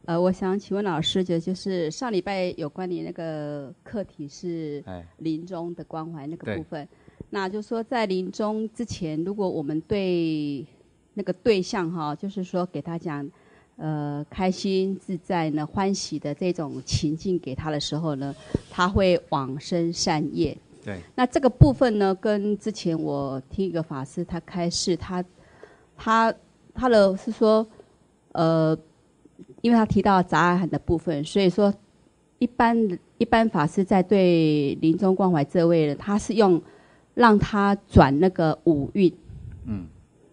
呃，我想请问老师，就就是上礼拜有关于那个课题是临终的关怀那个部分，那就说在临终之前，如果我们对那个对象哈，就是说给他讲，呃，开心自在呢、欢喜的这种情境给他的时候呢，他会往生善业。对，那这个部分呢，跟之前我听一个法师他开示，他，他，他的是说，呃，因为他提到杂阿的部分，所以说一般一般法师在对临终关怀这位人，他是用让他转那个五蕴，嗯，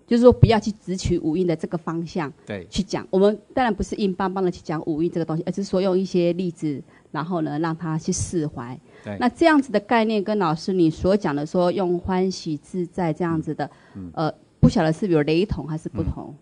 就是说不要去直取五蕴的这个方向，对，去讲。我们当然不是硬邦邦的去讲五蕴这个东西，而是说用一些例子。然后呢，让他去释怀。对。那这样子的概念跟老师你所讲的说用欢喜自在这样子的，呃，不晓得是有雷同还是不同？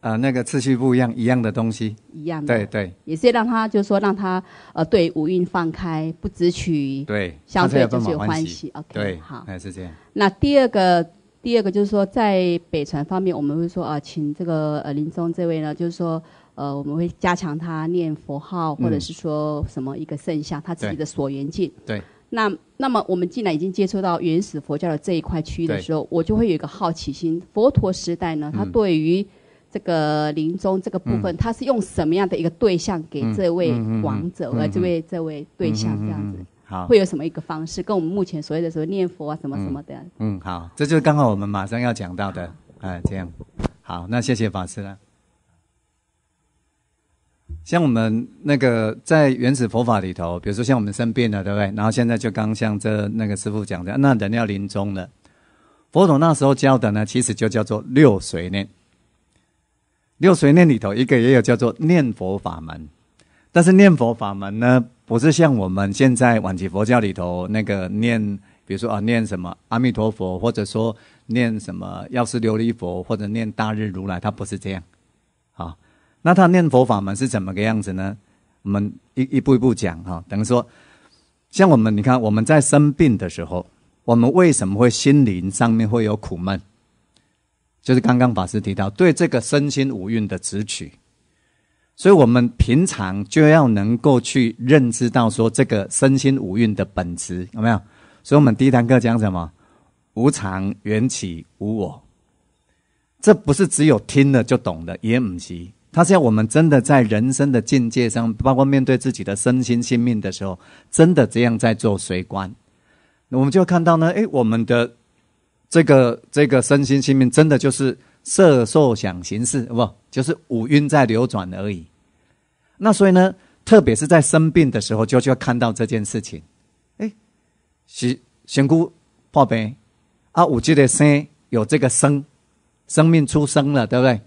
呃，那个次序不一样，一样的东西。一样。对对。也是让他就是说让他呃对五蕴放开，不执取。对。相对就是欢喜。OK。对。好。哎，是这样。那第二个第二个就是说在北传方面，我们会说啊，请这个呃林宗这位呢，就是说。呃，我们会加强他念佛号，或者是说什么一个圣像，他自己的所缘境。对。那那么我们既然已经接触到原始佛教的这一块区域的时候，我就会有一个好奇心：佛陀时代呢，他对于这个临终这个部分，他是用什么样的一个对象给这位王者，呃、这位这位对象这样子？好。会有什么一个方式？跟我们目前所谓的什么念佛啊，什么什么的。嗯，好，这就是刚好我们马上要讲到的。哎，这样，好，那谢谢法师了。像我们那个在原始佛法里头，比如说像我们生病了，对不对？然后现在就刚像这那个师傅讲的，那人要临终了，佛陀那时候教的呢，其实就叫做六随念。六随念里头，一个也有叫做念佛法门，但是念佛法门呢，不是像我们现在晚期佛教里头那个念，比如说啊念什么阿弥陀佛，或者说念什么药师琉璃佛，或者念大日如来，他不是这样。那他念佛法门是怎么个样子呢？我们一一步一步讲哈，等于说，像我们你看我们在生病的时候，我们为什么会心灵上面会有苦闷？就是刚刚法师提到对这个身心五蕴的执取，所以我们平常就要能够去认知到说这个身心五蕴的本质有没有？所以我们第一堂课讲什么？无常、缘起、无我，这不是只有听了就懂的，也唔及。他是要我们真的在人生的境界上，包括面对自己的身心性命的时候，真的这样在做随观，我们就看到呢，哎，我们的这个这个身心性命，真的就是色受想行识，不，就是五蕴在流转而已。那所以呢，特别是在生病的时候，就就要看到这件事情。哎，是仙姑破呗，啊，五记的生有这个生，生命出生了，对不对？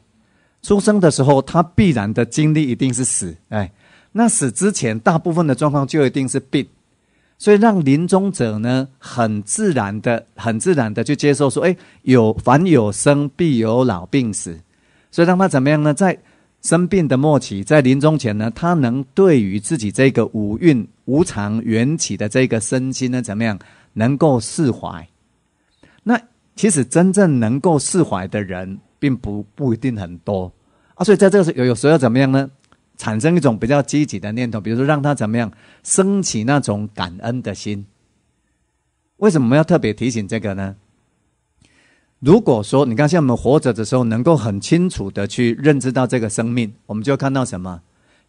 出生的时候，他必然的经历一定是死，哎，那死之前，大部分的状况就一定是病，所以让临终者呢，很自然的、很自然的去接受说，哎，有凡有生必有老病死，所以让他怎么样呢？在生病的末期，在临终前呢，他能对于自己这个五蕴无常缘起的这个身心呢，怎么样能够释怀？那其实真正能够释怀的人，并不不一定很多。啊，所以在这个时有有时候要怎么样呢？产生一种比较积极的念头，比如说让他怎么样升起那种感恩的心。为什么我们要特别提醒这个呢？如果说你看，像我们活着的时候，能够很清楚的去认知到这个生命，我们就看到什么？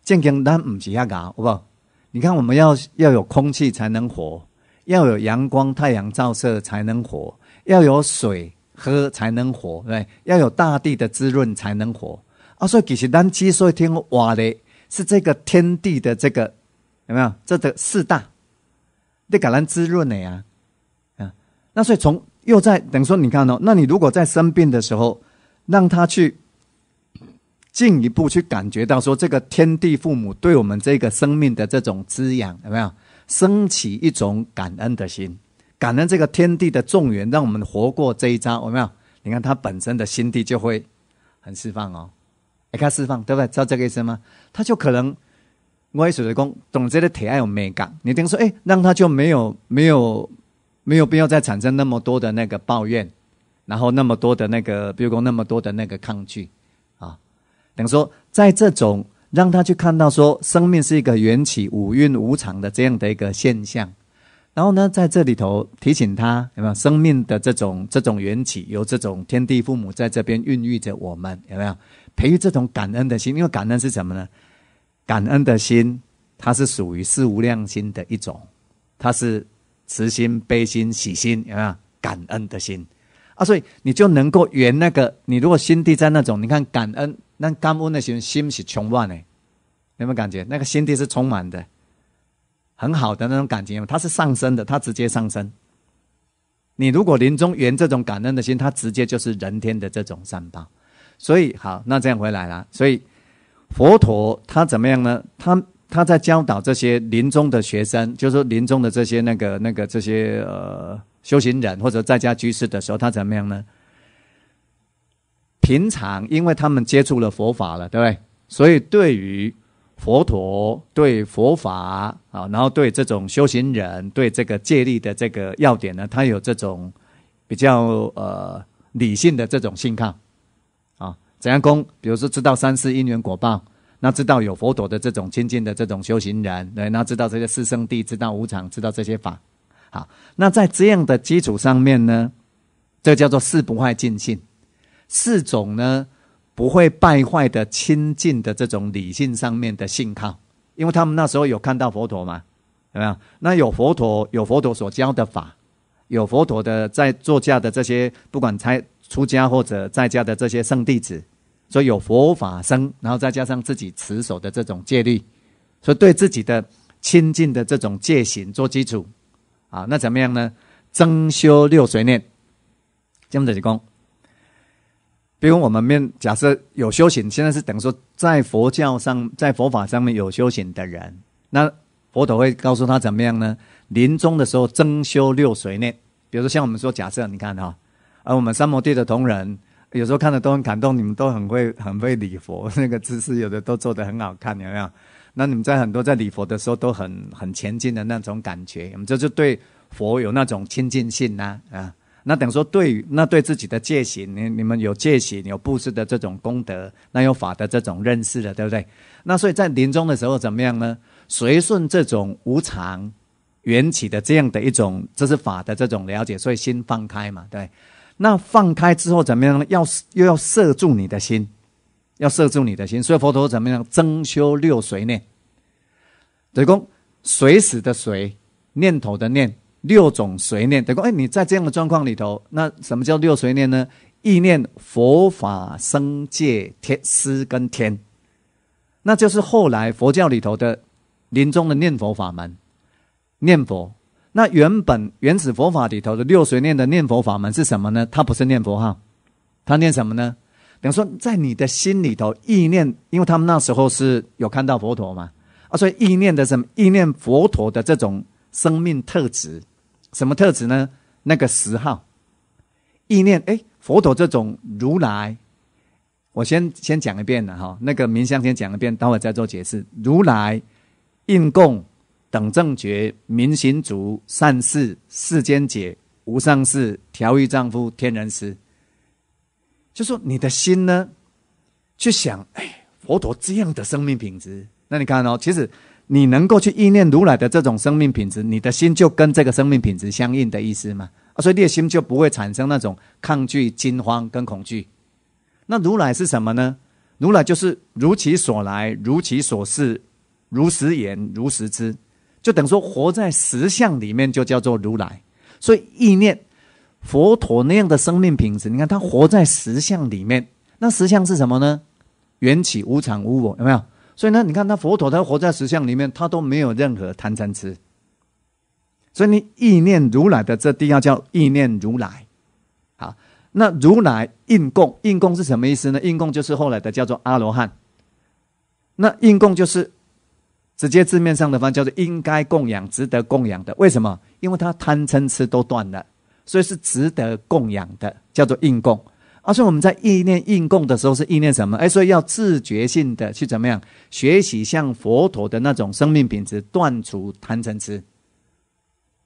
健康单唔止一个，好不好？你看，我们要要有空气才能活，要有阳光太阳照射才能活，要有水喝才能活，对，要有大地的滋润才能活。啊，所以其实当所以听我话的，是这个天地的这个有没有？这个四大，你给恩滋润的啊啊。那所以从又在等于说，你看哦，那你如果在生病的时候，让他去进一步去感觉到说，这个天地父母对我们这个生命的这种滋养，有没有升起一种感恩的心？感恩这个天地的众缘，让我们活过这一遭，有没有？你看他本身的心地就会很释放哦。给他释放对不对？照这个意思吗？他就可能我也是说，公懂得铁爱有美感。你等于说，哎，让他就没有没有没有必要再产生那么多的那个抱怨，然后那么多的那个，比如说那么多的那个抗拒啊。等于说，在这种让他去看到说，生命是一个缘起五蕴无常的这样的一个现象。然后呢，在这里头提醒他有没有生命的这种这种缘起，由这种天地父母在这边孕育着我们有没有？培育这种感恩的心，因为感恩是什么呢？感恩的心，它是属于四无量心的一种，它是慈心、悲心、喜心，有没有？感恩的心啊，所以你就能够圆那个。你如果心地在那种，你看感恩，那感恩的心心是充满的，有没有感觉？那个心地是充满的，很好的那种感情，它是上升的，它直接上升。你如果临终圆这种感恩的心，它直接就是人天的这种善报。所以好，那这样回来了。所以佛陀他怎么样呢？他他在教导这些临终的学生，就是临终的这些那个那个这些呃修行人或者在家居士的时候，他怎么样呢？平常因为他们接触了佛法了，对不对？所以对于佛陀、对佛法啊，然后对这种修行人、对这个戒律的这个要点呢，他有这种比较呃理性的这种信态。怎样攻？比如说，知道三世因缘果报，那知道有佛陀的这种亲近的这种修行人，对，那知道这些四圣谛，知道无常，知道这些法。好，那在这样的基础上面呢，这叫做四不坏尽信，四种呢不会败坏的亲近的这种理性上面的信靠，因为他们那时候有看到佛陀嘛，有没有？那有佛陀，有佛陀所教的法，有佛陀的在座驾的这些不管才出家或者在家的这些圣弟子。所以有佛法生，然后再加上自己持守的这种戒律，所以对自己的亲近的这种戒行做基础啊，那怎么样呢？增修六随念，经止之功。比如我们面假设有修行，现在是等于说在佛教上，在佛法上面有修行的人，那佛陀会告诉他怎么样呢？临终的时候增修六随念，比如说像我们说假设你看哈，而我们三摩地的同仁。有时候看的都很感动，你们都很会、很会礼佛，[LAUGHS] 那个姿势有的都做得很好看，有没有？那你们在很多在礼佛的时候都很很前进的那种感觉，你们就是对佛有那种亲近性呐啊。那等于说对，那对自己的戒行，你你们有戒行，有布施的这种功德，那有法的这种认识了，对不对？那所以在临终的时候怎么样呢？随顺这种无常缘起的这样的一种，这是法的这种了解，所以心放开嘛，对。那放开之后怎么样呢？要又要摄住你的心，要摄住你的心。所以佛陀怎么样增修六随念？德公，随死的随，念头的念，六种随念。德公，哎，你在这样的状况里头，那什么叫六随念呢？意念、佛法、生界、天、师跟天，那就是后来佛教里头的临终的念佛法门，念佛。那原本原始佛法里头的六随念的念佛法门是什么呢？它不是念佛号，它念什么呢？等于说在你的心里头意念，因为他们那时候是有看到佛陀嘛，啊，所以意念的什么意念佛陀的这种生命特质，什么特质呢？那个十号，意念哎，佛陀这种如来，我先先讲一遍了哈，那个明香先讲一遍，待会再做解释。如来、应供。等正觉，明行足，善事世间解，无上士，调御丈夫，天人师。就说你的心呢，去想，哎，佛陀这样的生命品质。那你看哦，其实你能够去意念如来的这种生命品质，你的心就跟这个生命品质相应的意思嘛。所以的心就不会产生那种抗拒、惊慌跟恐惧。那如来是什么呢？如来就是如其所来，如其所示，如实言，如实知。就等于说，活在实相里面就叫做如来。所以意念佛陀那样的生命品质，你看他活在实相里面，那实相是什么呢？缘起无常无我，有没有？所以呢，你看他佛陀，他活在实相里面，他都没有任何贪嗔痴。所以你意念如来的这地要叫意念如来。好，那如来应供，应供是什么意思呢？应供就是后来的叫做阿罗汉。那应供就是。直接字面上的方叫做应该供养、值得供养的。为什么？因为他贪嗔痴都断了，所以是值得供养的，叫做应供。而以我们在意念应供的时候，是意念什么？哎，所以要自觉性的去怎么样学习像佛陀的那种生命品质，断除贪嗔痴。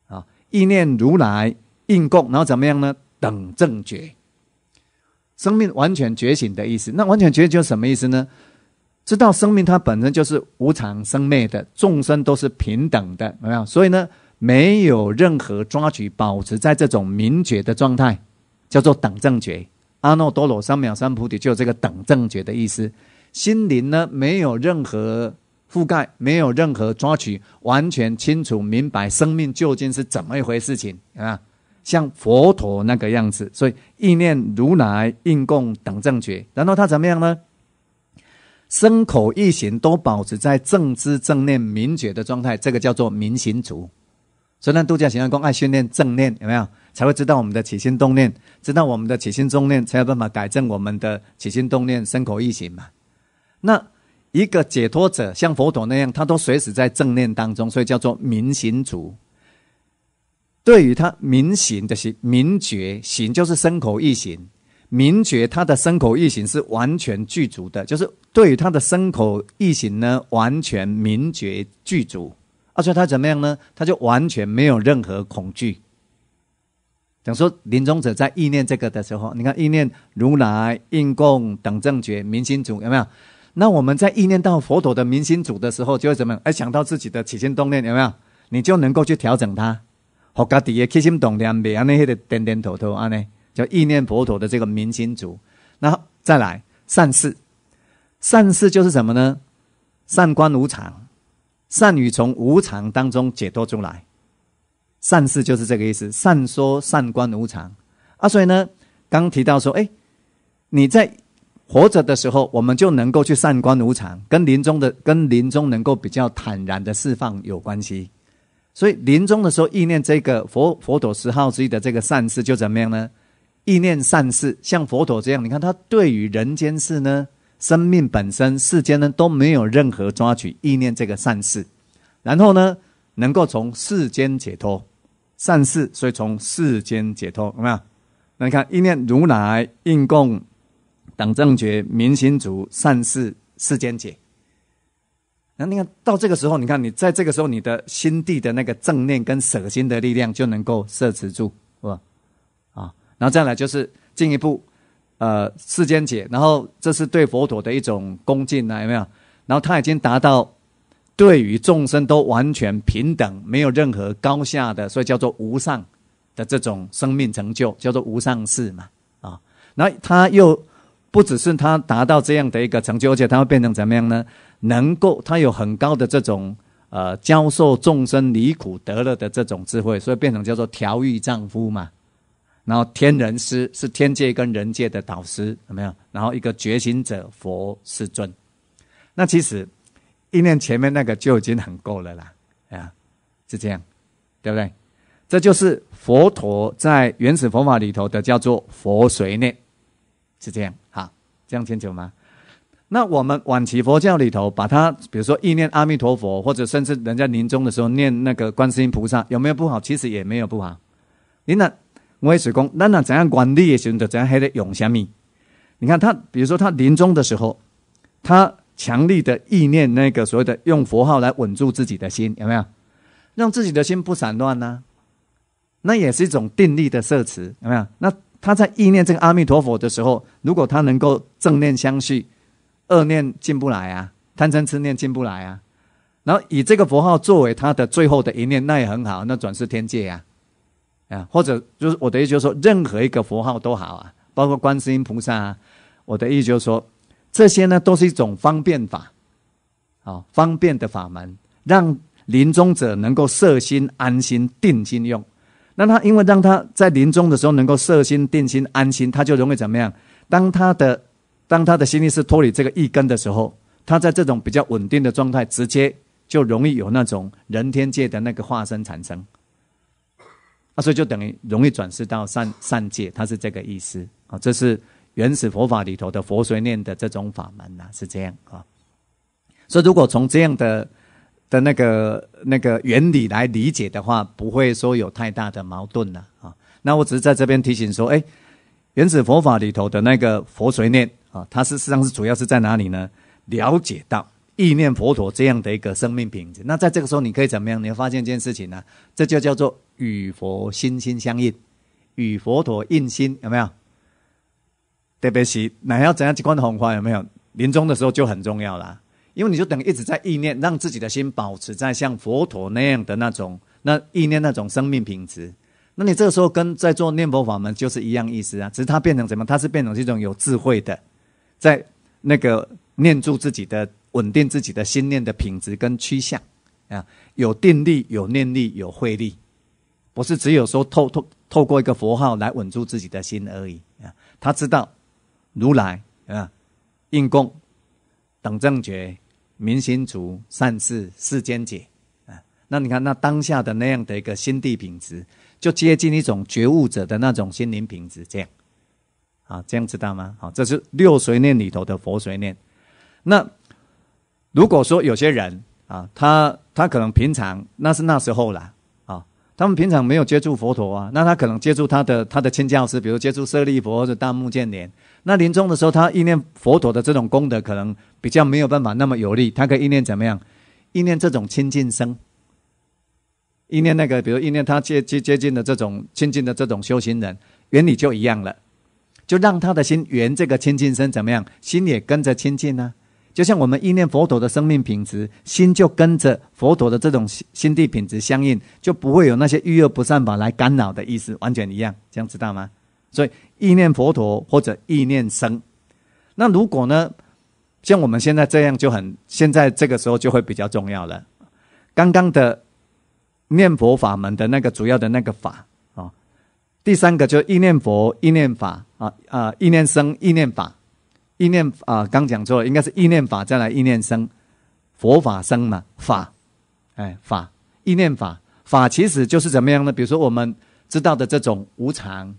啊，意念如来应供，然后怎么样呢？等正觉，生命完全觉醒的意思。那完全觉醒什么意思呢？知道生命它本身就是无常生灭的，众生都是平等的，有没有？所以呢，没有任何抓取、保持在这种明觉的状态，叫做等正觉。阿耨多罗三藐三菩提就这个等正觉的意思。心灵呢，没有任何覆盖，没有任何抓取，完全清楚明白生命究竟是怎么一回事情啊？像佛陀那个样子，所以意念如来应供等正觉，然后他怎么样呢？身口意行都保持在正知正念明觉的状态，这个叫做明行足。所以呢，度假行善功爱训练正念，有没有？才会知道我们的起心动念，知道我们的起心动念，才有办法改正我们的起心动念身口意行嘛。那一个解脱者，像佛陀那样，他都随时在正念当中，所以叫做明行足。对于他明行的是明觉行，就是身口意行。明觉他的身口意行是完全具足的，就是对于他的身口意行呢完全明觉具足。所以他怎么样呢？他就完全没有任何恐惧。等说，临终者在意念这个的时候，你看意念如来、应供等正觉明心主有没有？那我们在意念到佛陀的明心主的时候，就会怎么样？哎，想到自己的起心动念有没有？你就能够去调整它，好，家己的起心动念别安尼，迄个点点头头安尼。叫意念佛陀的这个民心足，那再来善事，善事就是什么呢？善观无常，善于从无常当中解脱出来。善事就是这个意思，善说善观无常啊。所以呢，刚提到说，哎，你在活着的时候，我们就能够去善观无常，跟临终的跟临终能够比较坦然的释放有关系。所以临终的时候，意念这个佛佛陀十号之一的这个善事就怎么样呢？意念善事，像佛陀这样，你看他对于人间事呢，生命本身世间呢都没有任何抓取意念这个善事，然后呢，能够从世间解脱善事，所以从世间解脱有没有？那你看意念如来应供等正觉民心足善事世间解。那你看到这个时候，你看你在这个时候，你的心地的那个正念跟舍心的力量就能够摄持住，是吧？然后再来就是进一步，呃，世间解。然后这是对佛陀的一种恭敬啊，有没有？然后他已经达到对于众生都完全平等，没有任何高下的，所以叫做无上的这种生命成就，叫做无上士嘛。啊，那他又不只是他达到这样的一个成就，而且他会变成怎么样呢？能够他有很高的这种呃教授众生离苦得乐的这种智慧，所以变成叫做调御丈夫嘛。然后天人师是天界跟人界的导师，有没有？然后一个觉醒者佛世尊。那其实意念前面那个就已经很够了啦，啊，是这样，对不对？这就是佛陀在原始佛法里头的叫做佛随念，是这样，好，这样清楚吗？那我们晚期佛教里头，把它比如说意念阿弥陀佛，或者甚至人家临终的时候念那个观世音菩萨，有没有不好？其实也没有不好，您呢？我也是工，那那怎样管理也行，就怎样还得用什么？你看他，比如说他临终的时候，他强力的意念，那个所谓的用佛号来稳住自己的心，有没有让自己的心不散乱呢？那也是一种定力的摄持，有没有？那他在意念这个阿弥陀佛的时候，如果他能够正念相续，恶念进不来啊，贪嗔痴念进不来啊，然后以这个佛号作为他的最后的一念，那也很好，那转世天界呀。啊，或者就是我的意思，就是说任何一个佛号都好啊，包括观世音菩萨啊。我的意思就是说，这些呢都是一种方便法，好方便的法门，让临终者能够摄心、安心、定心用。那他因为让他在临终的时候能够摄心、定心、安心，他就容易怎么样？当他的当他的心力是脱离这个一根的时候，他在这种比较稳定的状态，直接就容易有那种人天界的那个化身产生。那所以就等于容易转世到善善界，它是这个意思啊。这是原始佛法里头的佛随念的这种法门呐，是这样啊。所以如果从这样的的那个那个原理来理解的话，不会说有太大的矛盾了啊。那我只是在这边提醒说，哎，原始佛法里头的那个佛随念啊，它是实际上是主要是在哪里呢？了解到意念佛陀这样的一个生命品质。那在这个时候，你可以怎么样？你会发现一件事情呢，这就叫做。与佛心心相印，与佛陀印心，有没有？特别是那要怎样去观的红花，有没有？临终的时候就很重要啦，因为你就等一直在意念，让自己的心保持在像佛陀那样的那种那意念那种生命品质。那你这个时候跟在做念佛法门就是一样意思啊，只是它变成什么？它是变成一种有智慧的，在那个念住自己的、稳定自己的心念的品质跟趋向啊，有定力、有念力、有慧力。不是只有说透透透过一个佛号来稳住自己的心而已啊！他知道如来啊、印供等正觉、民心足、善事世间解啊。那你看，那当下的那样的一个心地品质，就接近一种觉悟者的那种心灵品质。这样啊，这样知道吗？好，这是六随念里头的佛随念。那如果说有些人啊，他他可能平常那是那时候了。他们平常没有接触佛陀啊，那他可能接触他的他的亲教师，比如接触舍利佛或者大木建连。那临终的时候，他意念佛陀的这种功德，可能比较没有办法那么有力。他可以意念怎么样？意念这种亲近生，意念那个，比如意念他接接接近的这种亲近的这种修行人，原理就一样了，就让他的心圆这个亲近生怎么样，心也跟着亲近呢。就像我们意念佛陀的生命品质，心就跟着佛陀的这种心心地品质相应，就不会有那些欲恶不善法来干扰的意思，完全一样，这样知道吗？所以意念佛陀或者意念生。那如果呢，像我们现在这样就很，现在这个时候就会比较重要了。刚刚的念佛法门的那个主要的那个法啊，第三个就意念佛、意念法啊啊，意念生、意念法。意念啊，刚讲错了，应该是意念法再来意念生，佛法生嘛，法，哎，法，意念法，法其实就是怎么样呢？比如说我们知道的这种无常、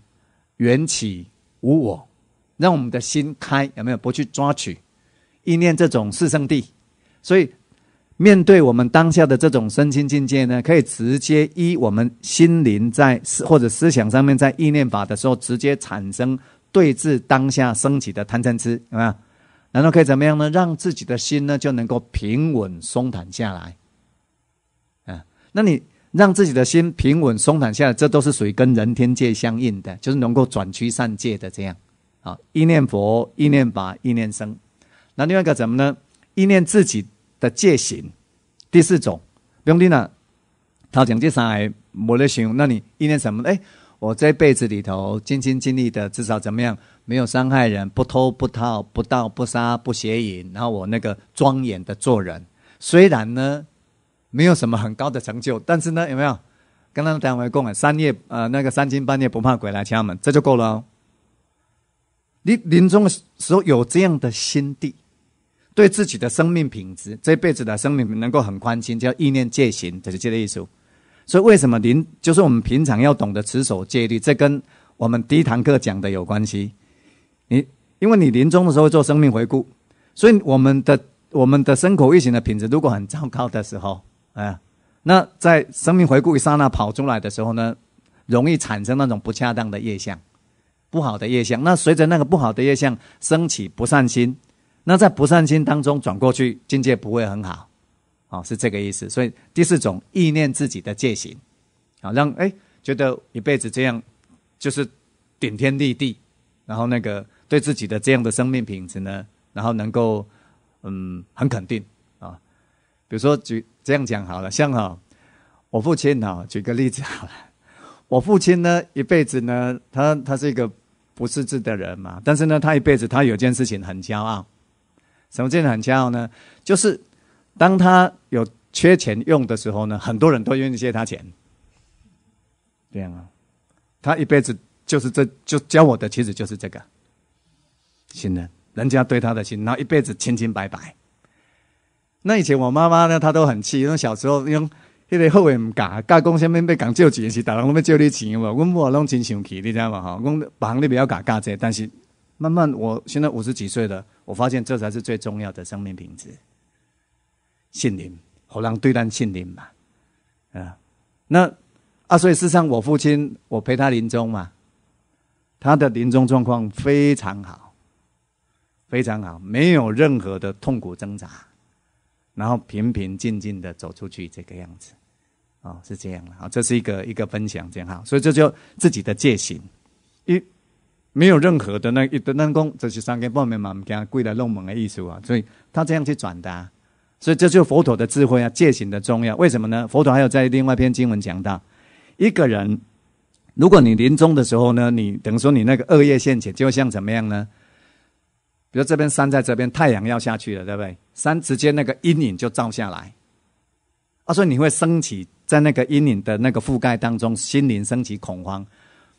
缘起、无我，让我们的心开，有没有？不去抓取，意念这种是圣地。所以面对我们当下的这种身心境界呢，可以直接依我们心灵在或者思想上面在意念法的时候，直接产生。对治当下升起的贪嗔痴，有没有？然道可以怎么样呢？让自己的心呢就能够平稳松坦下来？嗯，那你让自己的心平稳松坦下来，这都是属于跟人天界相应的，就是能够转趋善界的这样。啊，一念佛，一念法，一念生。那另外一个怎么呢？一念自己的戒行。第四种，用听了，他讲这三个没得行，那你一念什么？哎？我这辈子里头，尽心尽力的，至少怎么样？没有伤害人，不偷不盗，不盗不杀，不邪淫。然后我那个庄严的做人，虽然呢，没有什么很高的成就，但是呢，有没有？刚刚单位共啊，三夜呃，那个三更半夜不怕鬼来敲门，这就够了哦。你临终的时候有这样的心地，对自己的生命品质，这辈子的生命能够很宽心，叫意念戒行，才是这个意思。所以为什么临就是我们平常要懂得持守戒律？这跟我们第一堂课讲的有关系。你因为你临终的时候做生命回顾，所以我们的我们的生口意行的品质如果很糟糕的时候，哎，那在生命回顾一刹那跑出来的时候呢，容易产生那种不恰当的业相，不好的业相。那随着那个不好的业相升起不善心，那在不善心当中转过去，境界不会很好。啊，是这个意思。所以第四种意念自己的戒行，啊，让哎觉得一辈子这样，就是顶天立地，然后那个对自己的这样的生命品质呢，然后能够嗯很肯定啊。比如说举这样讲好了，像哈我父亲哈，举个例子好了，我父亲呢一辈子呢，他他是一个不识字的人嘛，但是呢他一辈子他有件事情很骄傲，什么件很骄傲呢？就是。当他有缺钱用的时候呢，很多人都愿意借他钱，这样啊。他一辈子就是这就教我的，其实就是这个信任，人家对他的心，然后一辈子清清白白。那以前我妈妈呢，她都很气，因为小时候因为后辈唔嫁嫁公，下面要讲借钱是，大人拢要借你钱哇，我们我拢真生气，你知道吗？哈，讲旁你不要嫁嫁姐，但是慢慢我现在五十几岁了，我发现这才是最重要的生命品质。信灵，好让对等信灵嘛，啊，那啊，以事世上，我父亲，我陪他临终嘛，他的临终状况非常好，非常好，没有任何的痛苦挣扎，然后平平静静的走出去，这个样子，哦，是这样的，好，这是一个一个分享这样哈，所以这就自己的戒行，一没有任何的那一等等功，这是三根棒面嘛，们讲跪来弄门的意思啊，所以他这样去转达。所以这就是佛陀的智慧啊，戒行的重要。为什么呢？佛陀还有在另外一篇经文讲到，一个人如果你临终的时候呢，你等于说你那个恶业现前，就像怎么样呢？比如这边山在这边，太阳要下去了，对不对？山直接那个阴影就照下来，他说你会升起在那个阴影的那个覆盖当中，心灵升起恐慌，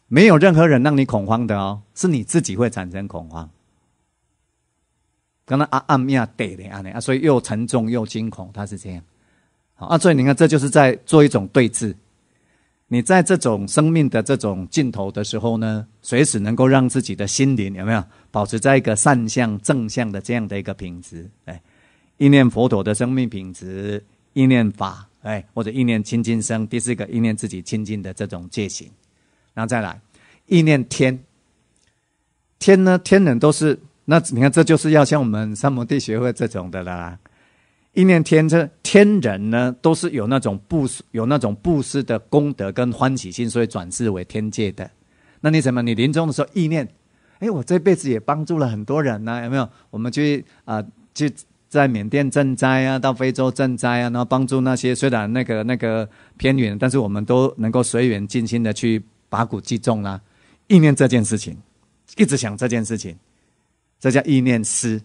没有任何人让你恐慌的哦，是你自己会产生恐慌。刚刚啊啊面得的啊，所以又沉重又惊恐，他是这样。好，啊，所以你看，这就是在做一种对峙。你在这种生命的这种尽头的时候呢，随时能够让自己的心灵有没有保持在一个善向正向的这样的一个品质？哎，一念佛陀的生命品质，一念法，哎，或者一念清净生，第四个一念自己清净的这种戒行，然后再来一念天。天呢，天人都是。那你看，这就是要像我们三摩地学会这种的啦。意念天这天人呢，都是有那种布施、有那种布施的功德跟欢喜心，所以转世为天界的。那你怎么？你临终的时候意念，哎，我这辈子也帮助了很多人呐，有没有？我们去啊，去在缅甸赈灾啊，到非洲赈灾啊，然后帮助那些虽然那个那个偏远，但是我们都能够随缘尽心的去把骨积重啦。意念这件事情，一直想这件事情。这叫意念思，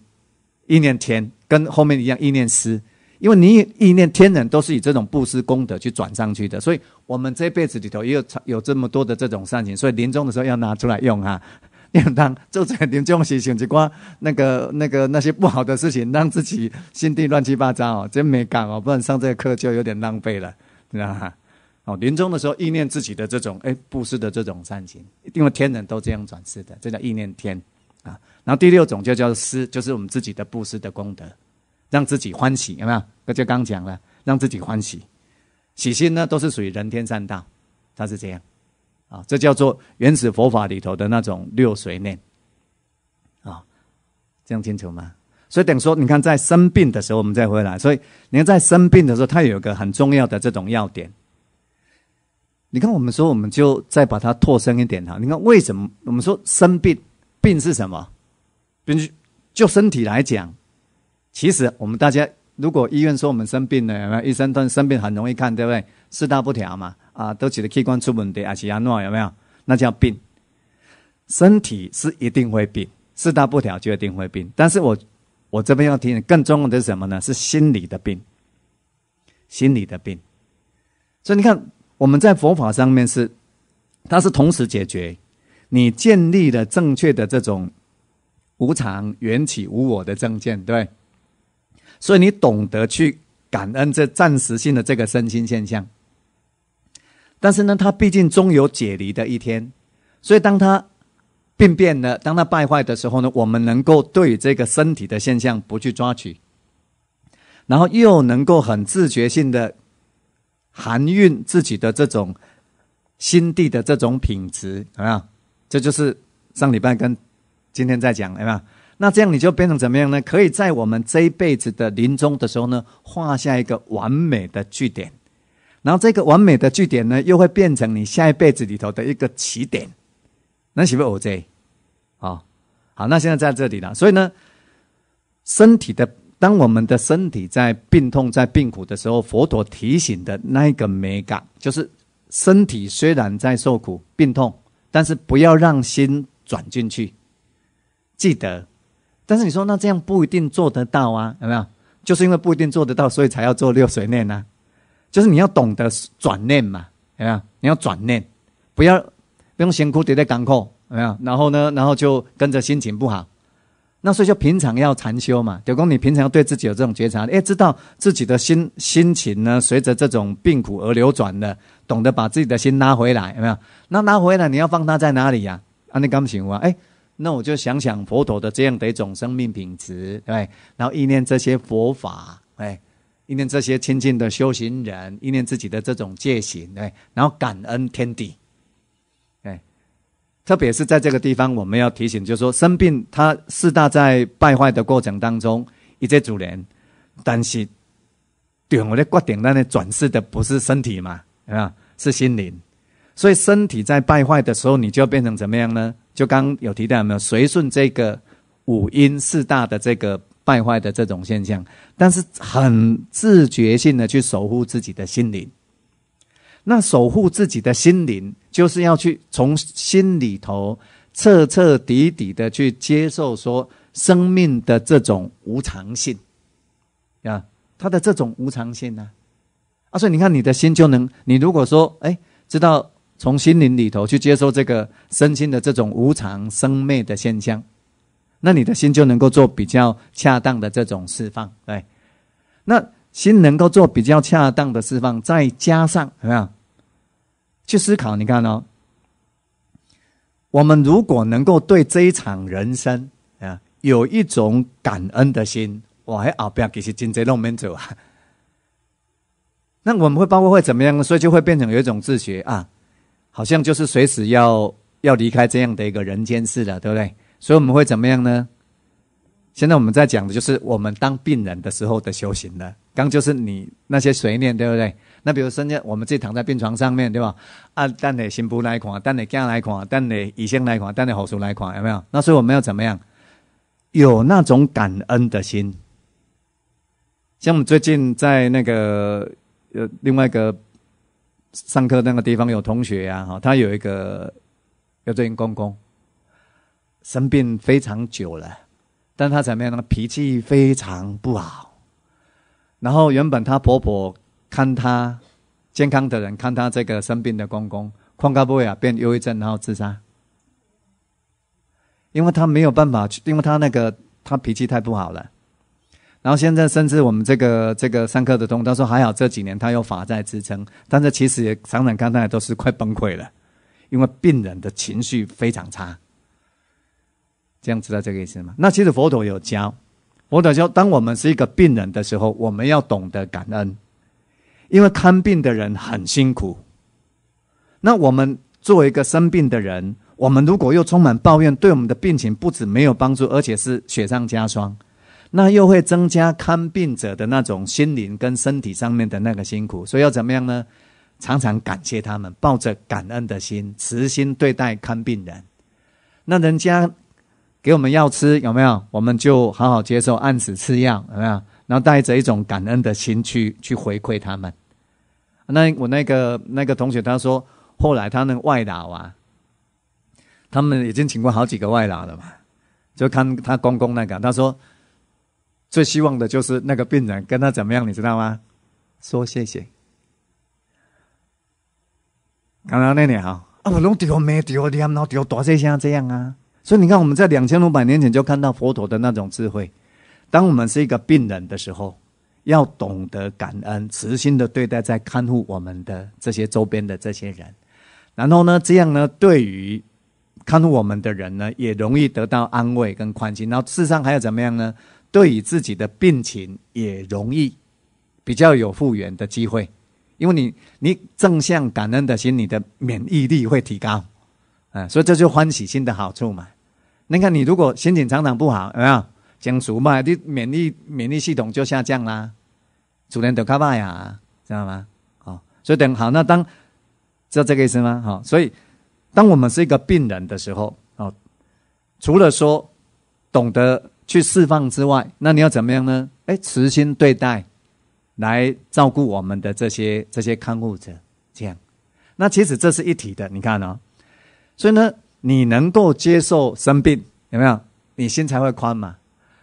意念天跟后面一样，意念思。因为你意念天人都是以这种布施功德去转上去的，所以我们这辈子里头也有有这么多的这种善行，所以临终的时候要拿出来用啊，要当做这临终时事情，光那个那个那些不好的事情，让自己心地乱七八糟哦，真没干哦，不然上这个课就有点浪费了，知道哈？哦，临终的时候意念自己的这种哎布施的这种善行，因为天人都这样转世的，这叫意念天。然后第六种就叫施，就是我们自己的布施的功德，让自己欢喜，有没有？那就刚讲了，让自己欢喜，喜心呢都是属于人天善道，它是这样，啊，这叫做原始佛法里头的那种六随念，啊，这样清楚吗？所以等于说，你看在生病的时候我们再回来，所以你看在生病的时候，它有一个很重要的这种要点。你看我们说，我们就再把它拓深一点哈。你看为什么我们说生病，病是什么？根据就身体来讲，其实我们大家如果医院说我们生病了，有没有医生都生病很容易看，对不对？四大不调嘛，啊，都觉得器官出问题，啊，齿牙弱有没有？那叫病。身体是一定会病，四大不调就一定会病。但是我我这边要提醒，更重要的是什么呢？是心理的病，心理的病。所以你看我们在佛法上面是，它是同时解决，你建立了正确的这种。无常、缘起、无我的证件，对。所以你懂得去感恩这暂时性的这个身心现象，但是呢，它毕竟终有解离的一天。所以当它病变了，当它败坏的时候呢，我们能够对这个身体的现象不去抓取，然后又能够很自觉性的含蕴自己的这种心地的这种品质，怎么样？这就是上礼拜跟。今天再讲，对吧？那这样你就变成怎么样呢？可以在我们这一辈子的临终的时候呢，画下一个完美的句点。然后这个完美的句点呢，又会变成你下一辈子里头的一个起点。是不是 o 这？好好，那现在在这里了。所以呢，身体的当我们的身体在病痛、在病苦的时候，佛陀提醒的那个美感，就是身体虽然在受苦、病痛，但是不要让心转进去。记得，但是你说那这样不一定做得到啊？有没有？就是因为不一定做得到，所以才要做六水念呢。就是你要懂得转念嘛，有没有？你要转念，不要不用辛苦叠在港口，有没有？然后呢，然后就跟着心情不好，那所以就平常要禅修嘛。九公，你平常要对自己有这种觉察，哎，知道自己的心心情呢，随着这种病苦而流转的，懂得把自己的心拉回来，有没有？那拉回来你要放它在哪里呀？啊，你刚醒悟啊？哎。那我就想想佛陀的这样的一种生命品质，对，然后意念这些佛法，哎，意念这些亲近的修行人，意念自己的这种戒行，对，然后感恩天地，哎，特别是在这个地方，我们要提醒，就是说生病，他四大在败坏的过程当中，一些主人，但是，对我的决定那里转世的不是身体嘛，啊，是心灵，所以身体在败坏的时候，你就要变成怎么样呢？就刚有提到没有随顺这个五音四大的这个败坏的这种现象，但是很自觉性的去守护自己的心灵。那守护自己的心灵，就是要去从心里头彻彻底底的去接受说生命的这种无常性啊，他的这种无常性呢，啊，所以你看你的心就能，你如果说哎知道。从心灵里头去接受这个身心的这种无常生灭的现象，那你的心就能够做比较恰当的这种释放，对。那心能够做比较恰当的释放，再加上怎么样去思考？你看哦，我们如果能够对这一场人生啊有一种感恩的心，哇，啊不要继续进这路门走啊，那我们会包括会怎么样？所以就会变成有一种自觉啊。好像就是随时要要离开这样的一个人间世了，对不对？所以我们会怎么样呢？现在我们在讲的就是我们当病人的时候的修行了。刚就是你那些随念，对不对？那比如说，我们自己躺在病床上面对吧？啊，但你心不耐狂，但你肝耐狂，但你胰腺耐狂，但你喉头耐狂，有没有？那所以我们要怎么样？有那种感恩的心。像我们最近在那个呃另外一个。上课那个地方有同学呀，哈，他有一个，有这公公，生病非常久了，但他怎么样呢？脾气非常不好。然后原本他婆婆看他健康的人，看他这个生病的公公，旷咖会呀，变忧郁症，然后自杀，因为他没有办法，去，因为他那个他脾气太不好了。然后现在甚至我们这个这个上课的同他说还好这几年他有法在支撑，但是其实也常常看，他都是快崩溃了，因为病人的情绪非常差。这样知道这个意思吗？那其实佛陀有教，佛陀教当我们是一个病人的时候，我们要懂得感恩，因为看病的人很辛苦。那我们做一个生病的人，我们如果又充满抱怨，对我们的病情不止没有帮助，而且是雪上加霜。那又会增加看病者的那种心灵跟身体上面的那个辛苦，所以要怎么样呢？常常感谢他们，抱着感恩的心，慈心对待看病人。那人家给我们药吃，有没有？我们就好好接受，按时吃药，有没有？然后带着一种感恩的心去去回馈他们。那我那个那个同学他说，后来他个外劳啊，他们已经请过好几个外劳了嘛，就看他公公那个，他说。最希望的就是那个病人跟他怎么样，你知道吗？说谢谢。刚刚那里哈，我弄丢没掉的，弄丢多谢先这样啊。所以你看，我们在两千五百年前就看到佛陀的那种智慧。当我们是一个病人的时候，要懂得感恩，慈心的对待在看护我们的这些周边的这些人。然后呢，这样呢，对于看护我们的人呢，也容易得到安慰跟宽心。然后，世上还有怎么样呢？对于自己的病情也容易比较有复原的机会，因为你你正向感恩的心，你的免疫力会提高，啊，所以这就欢喜心的好处嘛。你看你如果心情常常不好，有没有嘛？你免疫免疫系统就下降啦，主人得卡巴呀，知道吗？哦，所以等好那当知道这个意思吗？哦，所以当我们是一个病人的时候，哦，除了说懂得。去释放之外，那你要怎么样呢？哎，慈心对待，来照顾我们的这些这些看护者，这样。那其实这是一体的，你看哦。所以呢，你能够接受生病，有没有？你心才会宽嘛。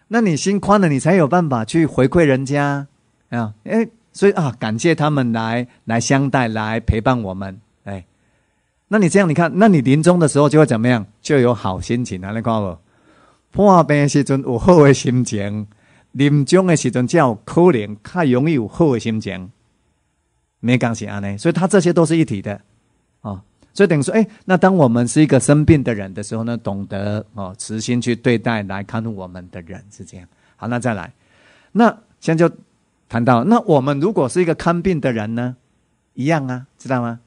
那你心宽了，你才有办法去回馈人家啊。哎，所以啊，感谢他们来来相待，来陪伴我们。哎，那你这样，你看，那你临终的时候就会怎么样？就有好心情啊，你看不？患病时阵有好的心情，临终的时阵才有可能较容易有好的心情。没讲是安尼，所以他这些都是一体的啊。所以等于说，哎，那当我们是一个生病的人的时候呢，懂得哦，慈心去对待来看护我们的人是这样。好，那再来，那现在就谈到，那我们如果是一个看病的人呢，一样啊，知道吗？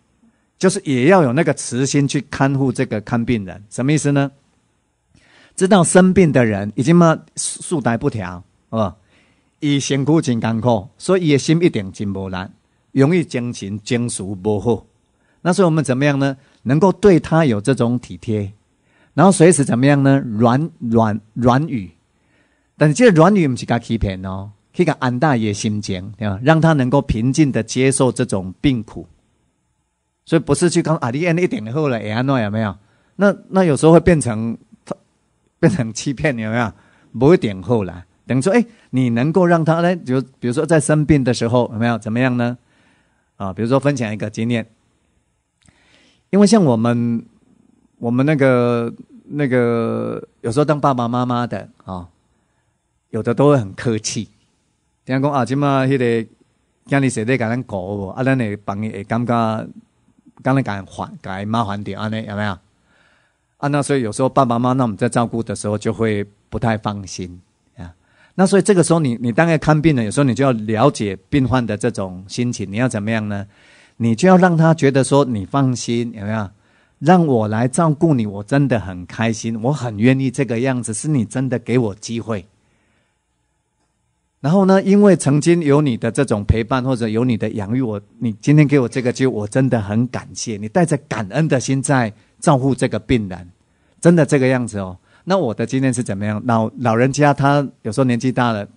就是也要有那个慈心去看护这个看病人，什么意思呢？知道生病的人已经嘛素带不调哦，以辛苦真甘苦，所以野心一定真无难，容易将情将俗模糊。那所以我们怎么样呢？能够对他有这种体贴，然后随时怎么样呢？软软软语，但是这个软语不是他欺骗哦，可以安大爷心情，让他能够平静的接受这种病苦。所以不是去跟阿弟安一点后了，也安诺有没有？那那有时候会变成。变成欺骗，有没有？不会点后来，等于说，哎，你能够让他呢，就比如说在生病的时候，有没有怎么样呢？啊，比如说分享一个经验，因为像我们，我们那个那个，有时候当爸爸妈妈的啊，有的都会很客气。听讲啊，今嘛，迄个家里谁在给咱搞，啊，咱也帮伊，也感觉，刚才敢还，敢麻烦点，安尼有没有？啊，那所以有时候爸爸妈妈那我们在照顾的时候就会不太放心啊。那所以这个时候，你你大概看病了，有时候你就要了解病患的这种心情。你要怎么样呢？你就要让他觉得说你放心，有没有？让我来照顾你，我真的很开心，我很愿意这个样子。是你真的给我机会。然后呢，因为曾经有你的这种陪伴或者有你的养育，我你今天给我这个机会，我真的很感谢你。带着感恩的心在。照顾这个病人，真的这个样子哦。那我的经验是怎么样？老老人家他有时候年纪大了，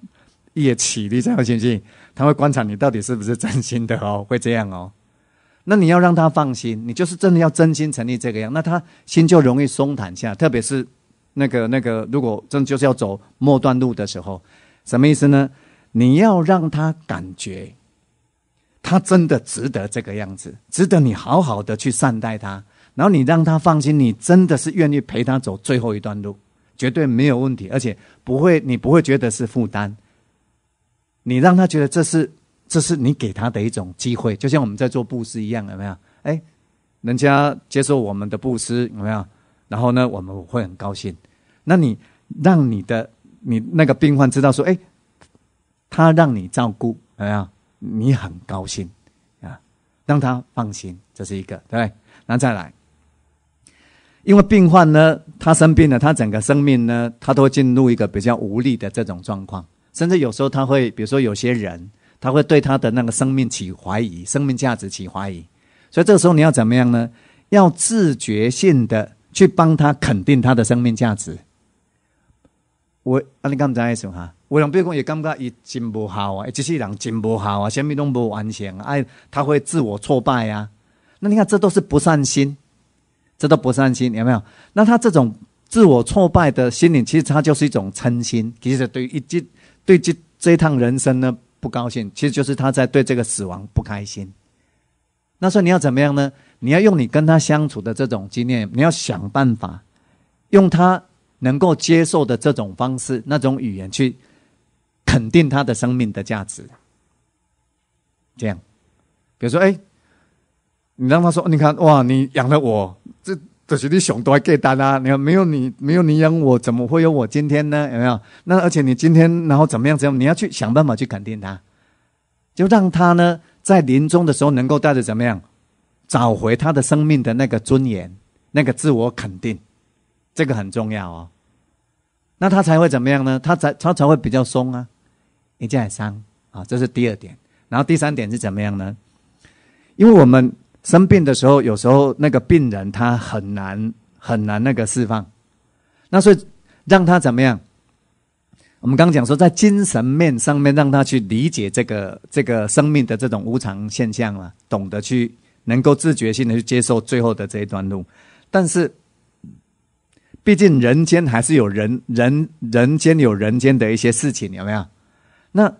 也起立这样情形，他会观察你到底是不是真心的哦，[LAUGHS] 会这样哦。那你要让他放心，你就是真的要真心诚意这个样，那他心就容易松坦下。特别是那个那个，如果真就是要走末段路的时候，什么意思呢？你要让他感觉，他真的值得这个样子，值得你好好的去善待他。然后你让他放心，你真的是愿意陪他走最后一段路，绝对没有问题，而且不会，你不会觉得是负担。你让他觉得这是，这是你给他的一种机会，就像我们在做布施一样，有没有？哎，人家接受我们的布施，有没有？然后呢，我们会很高兴。那你让你的你那个病患知道说，哎，他让你照顾，有没有？你很高兴啊，让他放心，这是一个，对对？那再来。因为病患呢，他生病了，他整个生命呢，他都进入一个比较无力的这种状况，甚至有时候他会，比如说有些人，他会对他的那个生命起怀疑，生命价值起怀疑，所以这个时候你要怎么样呢？要自觉性的去帮他肯定他的生命价值。我，阿你刚才一首哈，我让别个也感觉也真不好啊，这些人真不好啊，什么都不完成，哎，他会自我挫败呀，那你看这都是不善心。这都不是善心，有没有？那他这种自我挫败的心理，其实他就是一种嗔心。其实对于这、对这这一趟人生呢，不高兴，其实就是他在对这个死亡不开心。那说你要怎么样呢？你要用你跟他相处的这种经验，你要想办法，用他能够接受的这种方式、那种语言去肯定他的生命的价值。这样，比如说，哎。你让他说，你看哇，你养了我，这这些的熊都还给它啦。你看，没有你，没有你养我，怎么会有我今天呢？有没有？那而且你今天，然后怎么样？怎样？你要去想办法去肯定他，就让他呢在临终的时候能够带着怎么样，找回他的生命的那个尊严，那个自我肯定，这个很重要哦。那他才会怎么样呢？他才他才会比较松啊，一件伤啊，这是第二点。然后第三点是怎么样呢？因为我们。生病的时候，有时候那个病人他很难很难那个释放，那所以让他怎么样？我们刚讲说，在精神面上面，让他去理解这个这个生命的这种无常现象了，懂得去能够自觉性的去接受最后的这一段路，但是，毕竟人间还是有人人人间有人间的一些事情，有没有？那。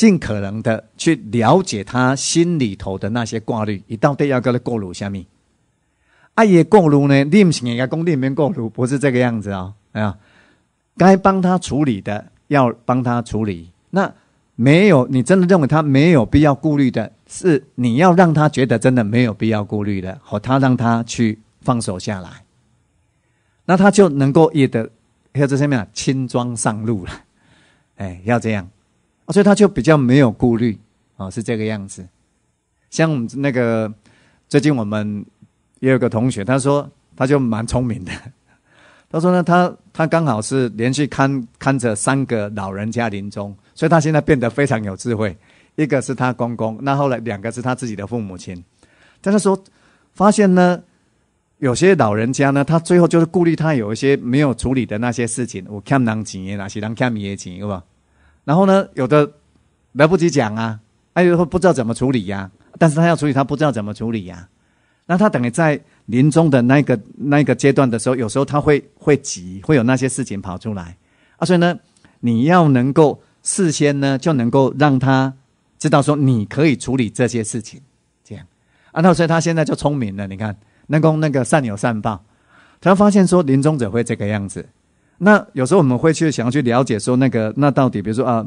尽可能的去了解他心里头的那些挂虑，你到底要跟他过下面？阿爷过路呢，不是人家工地里面过路，不是这个样子啊！啊，该帮他处理的要帮他处理。那没有，你真的认为他没有必要顾虑的，是你要让他觉得真的没有必要顾虑的，和他让他去放手下来，那他就能够也得还有这些面啊，轻装上路了。哎，要这样。所以他就比较没有顾虑，啊，是这个样子。像我们那个最近我们也有个同学，他说他就蛮聪明的。他说呢，他他刚好是连续看看着三个老人家临终，所以他现在变得非常有智慧。一个是他公公，那后来两个是他自己的父母亲。但是说发现呢，有些老人家呢，他最后就是顾虑他有一些没有处理的那些事情，我欠人钱，哪些人欠你钱，是不？然后呢，有的来不及讲啊，还有说不知道怎么处理呀。但是他要处理，他不知道怎么处理呀。那他等于在临终的那个那个阶段的时候，有时候他会会急，会有那些事情跑出来啊。所以呢，你要能够事先呢，就能够让他知道说你可以处理这些事情，这样。啊，那所以他现在就聪明了，你看，能够那个善有善报，他发现说临终者会这个样子。那有时候我们会去想要去了解说那个那到底比如说啊，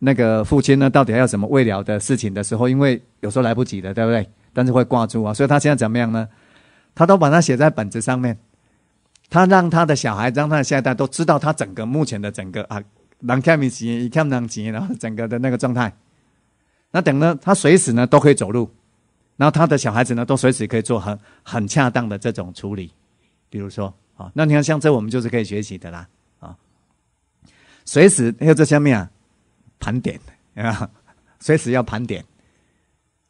那个父亲呢到底还有什么未了的事情的时候，因为有时候来不及的，对不对？但是会挂住啊，所以他现在怎么样呢？他都把它写在本子上面，他让他的小孩，让他的下一代都知道他整个目前的整个啊能看米钱，一看能钱，然后整个的那个状态。那等呢，他随时呢都可以走路，然后他的小孩子呢都随时可以做很很恰当的这种处理，比如说。那你看，像这我们就是可以学习的啦啊！随时还有这下面啊，盘点，啊，[LAUGHS] 随时要盘点，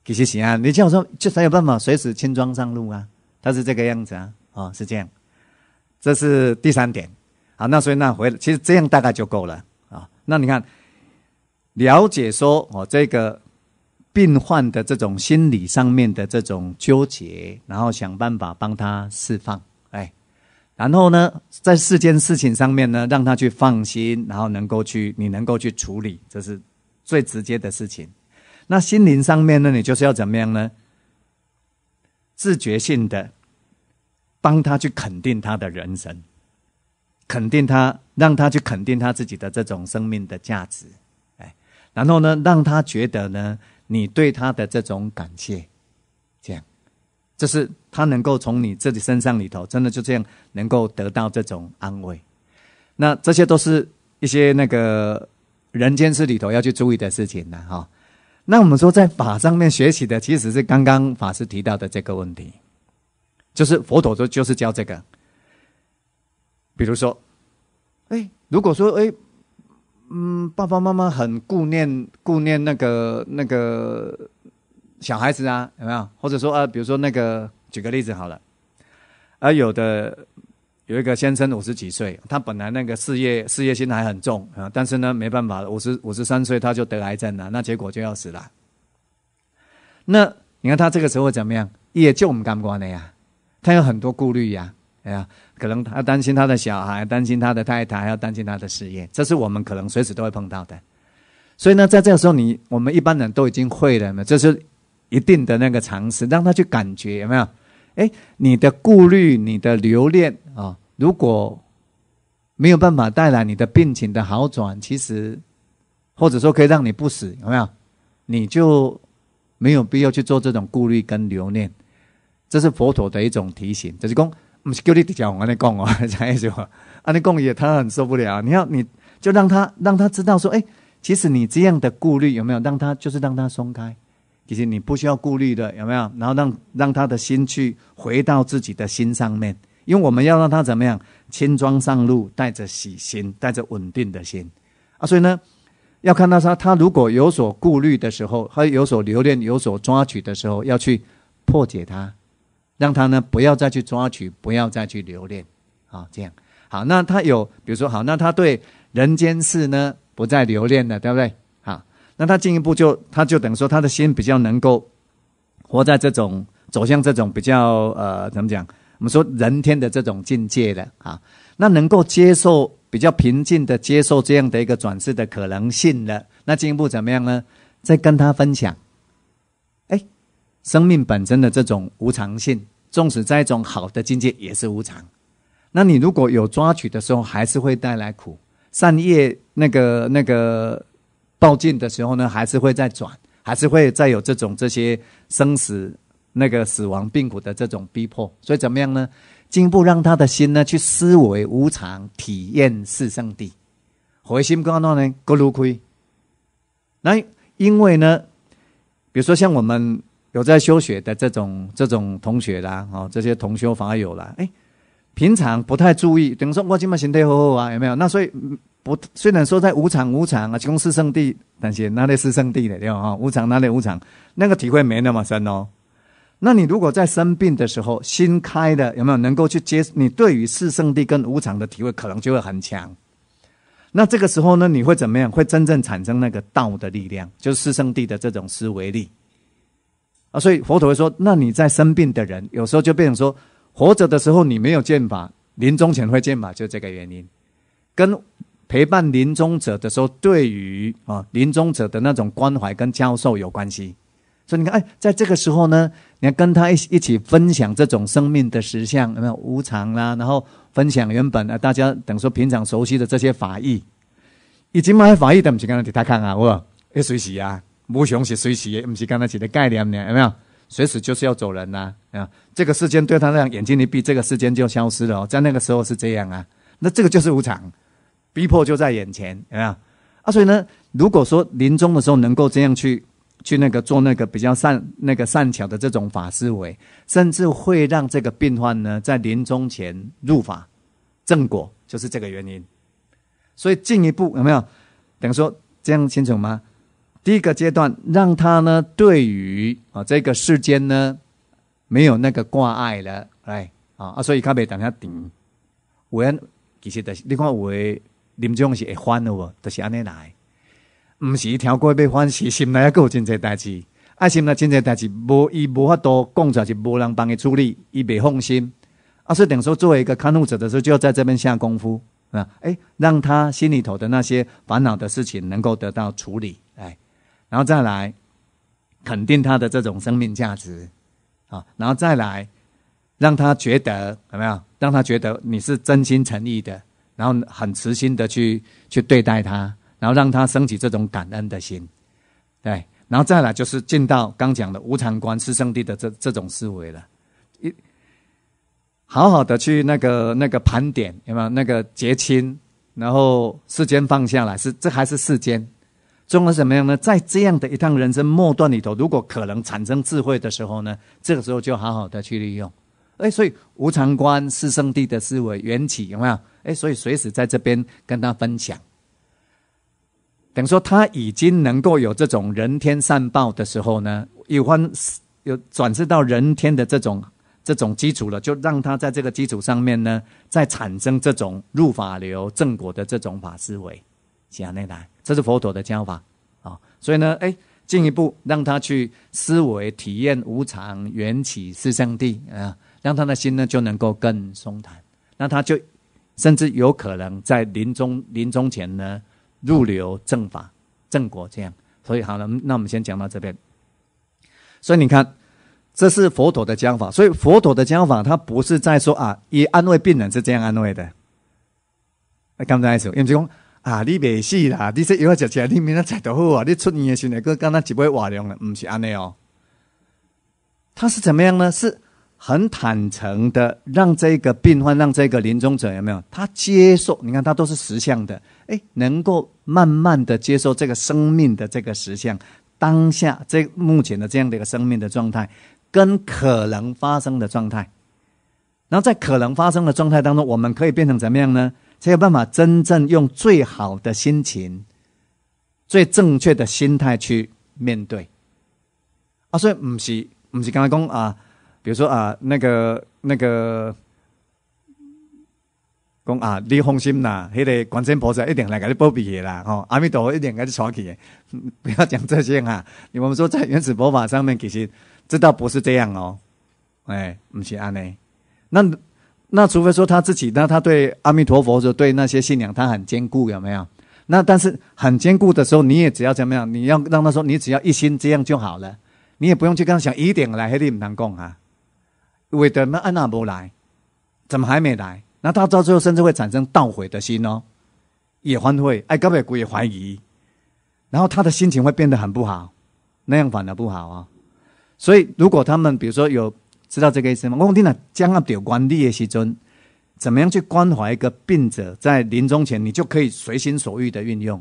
给些钱啊！你像我说，就才有办法随时轻装上路啊！他是这个样子啊，啊，是这样。这是第三点。好，那所以那回，其实这样大概就够了啊。那你看，了解说我这个病患的这种心理上面的这种纠结，然后想办法帮他释放，哎。然后呢，在四件事情上面呢，让他去放心，然后能够去你能够去处理，这是最直接的事情。那心灵上面呢，你就是要怎么样呢？自觉性的帮他去肯定他的人生，肯定他，让他去肯定他自己的这种生命的价值。哎，然后呢，让他觉得呢，你对他的这种感谢。就是他能够从你自己身上里头，真的就这样能够得到这种安慰。那这些都是一些那个人间事里头要去注意的事情呢，哈。那我们说在法上面学习的，其实是刚刚法师提到的这个问题，就是佛陀说就是教这个。比如说，哎，如果说哎，嗯，爸爸妈妈很顾念顾念那个那个。小孩子啊，有没有？或者说啊，比如说那个，举个例子好了。而有的有一个先生五十几岁，他本来那个事业事业心还很重啊，但是呢，没办法，五十五十三岁他就得癌症了，那结果就要死了。那你看他这个时候怎么样？也就我们干不完的呀，他有很多顾虑呀，哎呀，可能他担心他的小孩，担心他的太太，还要担心他的事业，这是我们可能随时都会碰到的。所以呢，在这个时候，你我们一般人都已经会了嘛，就是。一定的那个常识，让他去感觉有没有？哎，你的顾虑、你的留恋啊，如果没有办法带来你的病情的好转，其实或者说可以让你不死，有没有？你就没有必要去做这种顾虑跟留恋。这是佛陀的一种提醒，就是讲不是叫你直接和你讲啊，句 [LAUGHS] 话，阿你讲也他很受不了。你要你就让他让他知道说，哎，其实你这样的顾虑有没有？让他就是让他松开。其实你不需要顾虑的，有没有？然后让让他的心去回到自己的心上面，因为我们要让他怎么样轻装上路，带着喜心，带着稳定的心啊。所以呢，要看到他，他如果有所顾虑的时候，他有所留恋、有所抓取的时候，要去破解他，让他呢不要再去抓取，不要再去留恋啊。这样好，那他有，比如说好，那他对人间事呢不再留恋了，对不对？那他进一步就，他就等于说，他的心比较能够活在这种走向这种比较呃，怎么讲？我们说人天的这种境界的啊，那能够接受比较平静的接受这样的一个转世的可能性的，那进一步怎么样呢？再跟他分享，哎，生命本身的这种无常性，纵使在一种好的境界也是无常。那你如果有抓取的时候，还是会带来苦。善业那个那个。报尽的时候呢，还是会再转，还是会再有这种这些生死那个死亡病苦的这种逼迫，所以怎么样呢？进步让他的心呢去思维无常，体验是圣地，回心观断呢，各路亏。那因为呢，比如说像我们有在修学的这种这种同学啦，哦，这些同修法友啦，哎，平常不太注意，等于说我今天心态好好啊，有没有？那所以。我虽然说在无常无常啊，穷四圣地，但是哪里是圣地的？对吧？哈，无常哪里无常？那个体会没那么深哦。那你如果在生病的时候新开的，有没有能够去接？你对于四圣地跟无常的体会可能就会很强。那这个时候呢，你会怎么样？会真正产生那个道的力量，就是四圣地的这种思维力啊。所以佛陀会说，那你在生病的人，有时候就变成说，活着的时候你没有见法，临终前会见法，就这个原因跟。陪伴临终者的时候，对于啊临终者的那种关怀跟教授有关系，所以你看，哎，在这个时候呢，你要跟他一一起分享这种生命的实相，有没有无常啦？然后分享原本啊，大家等于说平常熟悉的这些法义，以前买法义的不是刚才给他看啊，我随时啊，无常是随时的，不是刚才几的概念呢，有没有？随时就是要走人呐啊，这个世间对他那样眼睛一闭，这个世间就消失了，在那个时候是这样啊，那这个就是无常。逼迫就在眼前，有没有？啊，所以呢，如果说临终的时候能够这样去，去那个做那个比较善那个善巧的这种法思维，甚至会让这个病患呢在临终前入法正果，就是这个原因。所以进一步有没有？等于说这样清楚吗？第一个阶段，让他呢对于啊这个世间呢没有那个挂碍了，来啊所以他被等下顶，为其实的你看为。林中是会烦的喔，就是安尼来，毋是超过要烦，是心内还有真济代志，爱心内真济代志，无伊无法多讲出，来，是无人帮伊处理，伊袂放心。啊，所以等于说，作为一个看护者的时候，就要在这边下功夫啊，哎，让他心里头的那些烦恼的事情能够得到处理，哎，然后再来肯定他的这种生命价值，啊，然后再来让他觉得有没有？让他觉得你是真心诚意的。然后很慈心的去去对待他，然后让他升起这种感恩的心，对，然后再来就是进到刚讲的无常观是圣地的这这种思维了，一好好的去那个那个盘点有没有那个结清，然后世间放下来是这还是世间，综合怎么样呢？在这样的一趟人生末段里头，如果可能产生智慧的时候呢，这个时候就好好的去利用。哎，所以无常观是圣地的思维缘起有没有？哎，所以随时在这边跟他分享。等于说，他已经能够有这种人天善报的时候呢，有欢有转世到人天的这种这种基础了，就让他在这个基础上面呢，再产生这种入法流正果的这种法思维。起阿内达，这是佛陀的教法啊。所以呢，哎，进一步让他去思维体验无常缘起是圣地啊。让他的心呢就能够更松坦，那他就甚至有可能在临终临终前呢入流正法正果这样。所以好了，那我们先讲到这边。所以你看，这是佛陀的讲法。所以佛陀的讲法，他不是在说啊，以安慰病人是这样安慰的。刚才说，首，因为讲啊，你没死啦，你说以后起吃，你明天吃都好啊，你出院的时候，哥刚他几杯瓦凉了，不是安内哦。他是怎么样呢？是。很坦诚的，让这个病患，让这个临终者有没有？他接受，你看他都是实相的，哎，能够慢慢的接受这个生命的这个实相，当下这目前的这样的一个生命的状态，跟可能发生的状态。然后在可能发生的状态当中，我们可以变成怎么样呢？才有办法真正用最好的心情、最正确的心态去面对。啊，所以不是不是刚他讲啊。比如说啊，那个那个，讲啊，你放心呐，迄个观世菩萨一定来给你保庇啦，哦，阿弥陀佛一定给你超嗯，[LAUGHS] 不要讲这些哈。我们说在原始佛法上面，其实这倒不是这样哦。哎，不是阿弥，那那除非说他自己，那他对阿弥陀佛，就对那些信仰，他很坚固，有没有？那但是很坚固的时候，你也只要怎么样？你要让他说，你只要一心这样就好了，你也不用去跟他想一点来黑唔能共啊。为什么安娜没来？怎么还没来？那他到最后甚至会产生倒悔的心哦，也反悔，哎，格贝古也怀疑，然后他的心情会变得很不好，那样反而不好啊。所以，如果他们比如说有知道这个意思吗？我讲了，将要典管理耶西尊，怎么样去关怀一个病者在临终前，你就可以随心所欲的运用。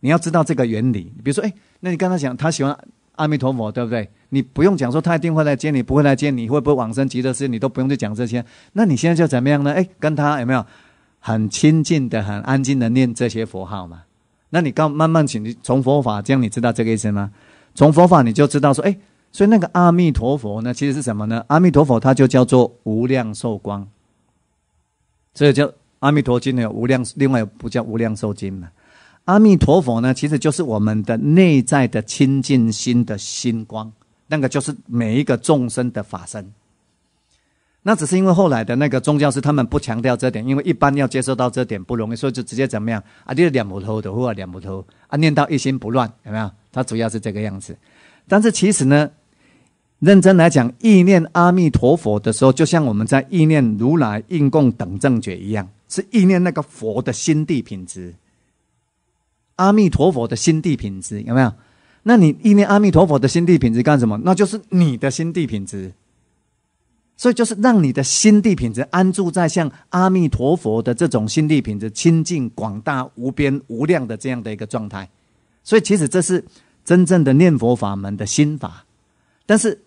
你要知道这个原理。比如说，哎，那你刚才讲他喜欢。阿弥陀佛，对不对？你不用讲说他一定会来接你，不会来接你，会不会往生极乐世？你都不用去讲这些。那你现在就怎么样呢？哎，跟他有没有很亲近的、很安静的念这些佛号嘛？那你告慢慢，请你从佛法这样你知道这个意思吗？从佛法你就知道说，哎，所以那个阿弥陀佛呢，其实是什么呢？阿弥陀佛它就叫做无量寿光，所以叫阿弥陀经的无量，另外不叫无量寿经嘛。阿弥陀佛呢，其实就是我们的内在的清净心的星光，那个就是每一个众生的法身。那只是因为后来的那个宗教是他们不强调这点，因为一般要接受到这点不容易，所以就直接怎么样啊？就是两不头的或两不头啊，念到一心不乱，有没有？他主要是这个样子。但是其实呢，认真来讲，意念阿弥陀佛的时候，就像我们在意念如来、应供等正觉一样，是意念那个佛的心地品质。阿弥陀佛的心地品质有没有？那你意念阿弥陀佛的心地品质干什么？那就是你的心地品质。所以就是让你的心地品质安住在像阿弥陀佛的这种心地品质清净广大无边无量的这样的一个状态。所以其实这是真正的念佛法门的心法。但是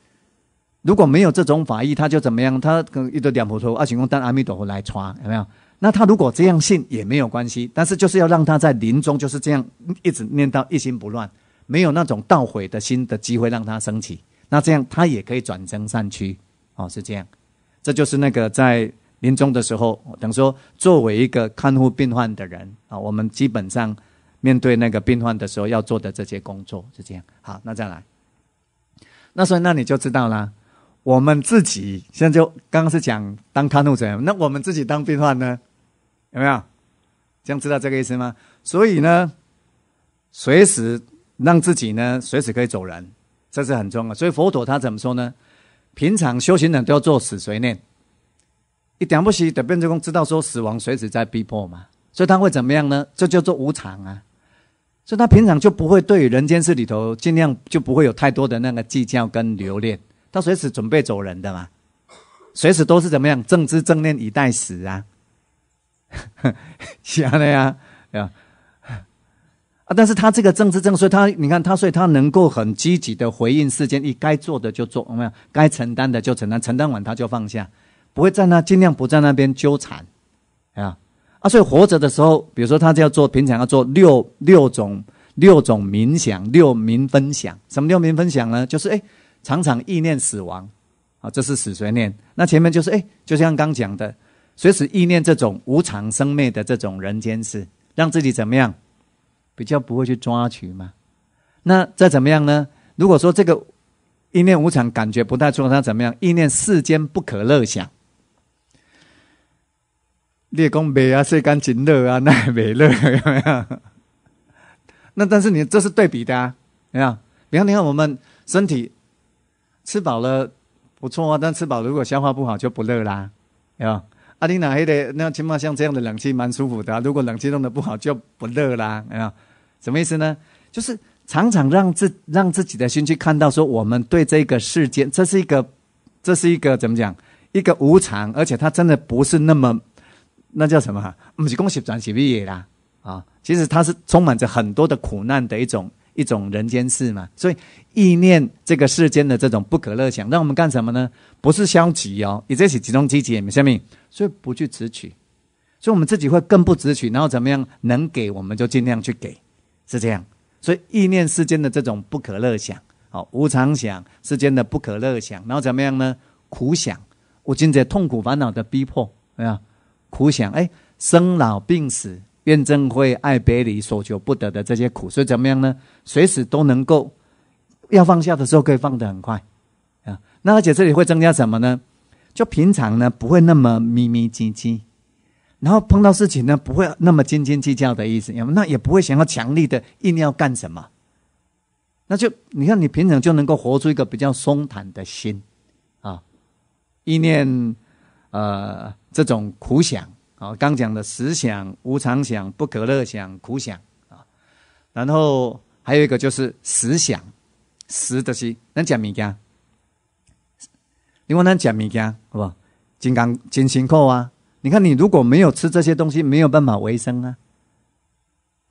如果没有这种法意，他就怎么样？他可一个两不着，二行光但阿弥陀佛来传，有没有？那他如果这样信也没有关系，但是就是要让他在临终就是这样一直念到一心不乱，没有那种倒悔的心的机会让他升起。那这样他也可以转增善去哦，是这样。这就是那个在临终的时候，等于说作为一个看护病患的人啊，我们基本上面对那个病患的时候要做的这些工作是这样。好，那再来，那所以那你就知道了。我们自己现在就刚刚是讲当看护者，那我们自己当病患呢？有没有？这样知道这个意思吗？所以呢，随时让自己呢，随时可以走人，这是很重要。所以佛陀他怎么说呢？平常修行人都要做死随念，一点不晓等变成功，知道说死亡随时在逼迫嘛。所以他会怎么样呢？这叫做无常啊。所以他平常就不会对人间事里头，尽量就不会有太多的那个计较跟留恋。他随时准备走人的嘛，随时都是怎么样正知正念以待死啊。[LAUGHS] 是啊，了呀，啊，啊！但是他这个政治正策，他你看他，所以他能够很积极的回应事件，一该做的就做，有没有？该承担的就承担，承担完他就放下，不会在那尽量不在那边纠缠，啊啊！所以活着的时候，比如说他就要做，平常要做六六种六种冥想，六冥分享。什么六冥分享呢？就是哎，常常意念死亡，啊，这是死随念。那前面就是哎，就像刚讲的。随时意念这种无常生灭的这种人间事，让自己怎么样，比较不会去抓取嘛？那再怎么样呢？如果说这个意念无常感觉不太错，那怎么样？意念世间不可乐想，列公美啊，色甘仅乐啊，那美乐有没有？[LAUGHS] 那但是你这是对比的啊，你看，比方你看我们身体吃饱了不错啊，但吃饱如果消化不好就不乐啦，对阿丁呐，黑的那起码像这样的冷气蛮舒服的。如果冷气弄得不好，就不热啦。啊，什么意思呢？就是常常让自让自己的心去看到说，我们对这个世界，这是一个，这是一个怎么讲？一个无常，而且它真的不是那么，那叫什么？不是恭喜转喜毕业啦啊！其实它是充满着很多的苦难的一种。一种人间事嘛，所以意念这个世间的这种不可乐想，让我们干什么呢？不是消极哦，也这是集中积极，下面所以不去执取，所以我们自己会更不执取，然后怎么样？能给我们就尽量去给，是这样。所以意念世间的这种不可乐想，好无常想，世间的不可乐想，然后怎么样呢？苦想，无尽在痛苦烦恼的逼迫，没苦想？哎，生老病死。愿证会、爱别离、所求不得的这些苦，所以怎么样呢？随时都能够，要放下的时候可以放得很快啊。那而且这里会增加什么呢？就平常呢不会那么咪咪唧唧，然后碰到事情呢不会那么斤斤计较的意思，那也不会想要强力的硬要干什么。那就你看，你平常就能够活出一个比较松坦的心啊，意念呃这种苦想。好，刚讲的十想，无常想、不可乐想、苦想啊，然后还有一个就是食想，食的东是咱讲物件，你问咱讲物件好不好？金刚、金星扣啊，你看你如果没有吃这些东西，没有办法维生啊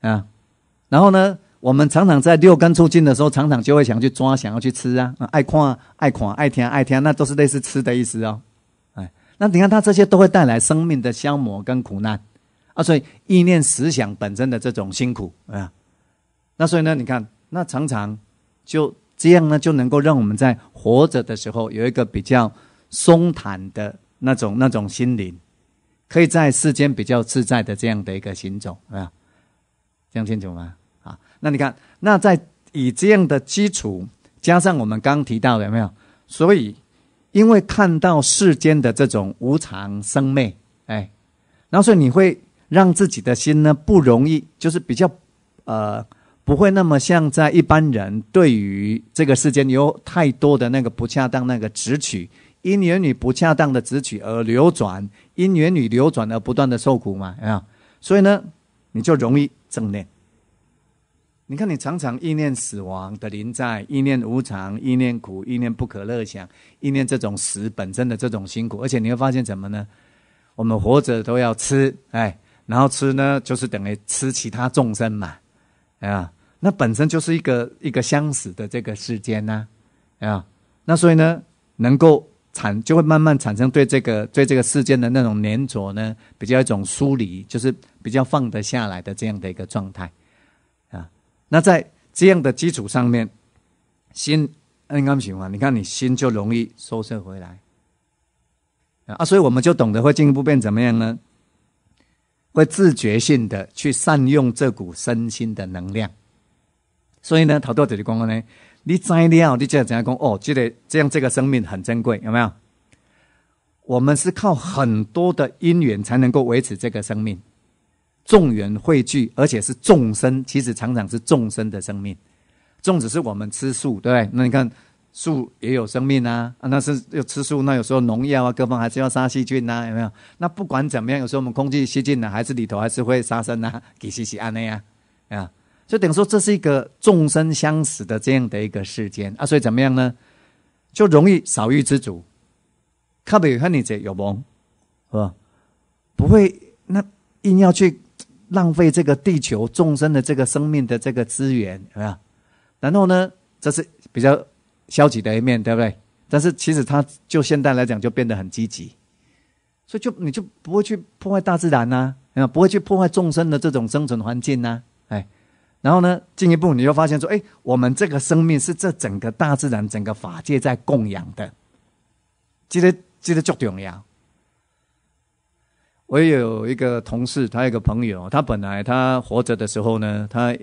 啊。然后呢，我们常常在六根触境的时候，常常就会想去抓、想要去吃啊，爱看爱看爱听爱听，那都是类似吃的意思哦。那你看，他这些都会带来生命的消磨跟苦难啊，所以意念思想本身的这种辛苦啊。那所以呢，你看，那常常就这样呢，就能够让我们在活着的时候有一个比较松坦的那种那种心灵，可以在世间比较自在的这样的一个行走，啊，这样清楚吗？啊，那你看，那在以这样的基础加上我们刚提到的，有没有？所以。因为看到世间的这种无常生灭，哎，然后所以你会让自己的心呢不容易，就是比较，呃，不会那么像在一般人对于这个世间有太多的那个不恰当那个执取，因缘女不恰当的执取而流转，因缘女流转而不断的受苦嘛啊，所以呢，你就容易正念。你看，你常常意念死亡的临在，意念无常，意念苦，意念不可乐想，意念这种死本身的这种辛苦，而且你会发现什么呢？我们活着都要吃，哎，然后吃呢，就是等于吃其他众生嘛，啊，那本身就是一个一个相死的这个世间呐，啊，那所以呢，能够产就会慢慢产生对这个对这个世间的那种粘着呢，比较一种疏离，就是比较放得下来的这样的一个状态。那在这样的基础上面，心，金刚喜欢，你看你心就容易收摄回来啊所以我们就懂得会进一步变怎么样呢？会自觉性的去善用这股身心的能量。所以呢，头度这里讲呢，你摘料，你就要怎样讲？哦，记得这样这个生命很珍贵，有没有？我们是靠很多的因缘才能够维持这个生命。众缘汇聚，而且是众生，其实常常是众生的生命。粽子是我们吃素，对不对？那你看，树也有生命啊，那是要吃素，那有时候农药啊，各方还是要杀细菌呐，有没有？那不管怎么样，有时候我们空气吸进来，还是里头还是会杀生呐，给吸吸安那呀，啊，就 [LAUGHS] 等于说这是一个众生相死的这样的一个世间啊，所以怎么样呢？就容易少欲知足，看别看你这有梦，是吧？不会，那硬要去。浪费这个地球众生的这个生命的这个资源，有没有？然后呢，这是比较消极的一面，对不对？但是其实它就现代来讲，就变得很积极，所以就你就不会去破坏大自然呐，啊，不会去破坏众生的这种生存环境呐，哎，然后呢，进一步你就发现说，哎，我们这个生命是这整个大自然、整个法界在供养的，记得记得叫重要。我也有一个同事，他有一个朋友，他本来他活着的时候呢，他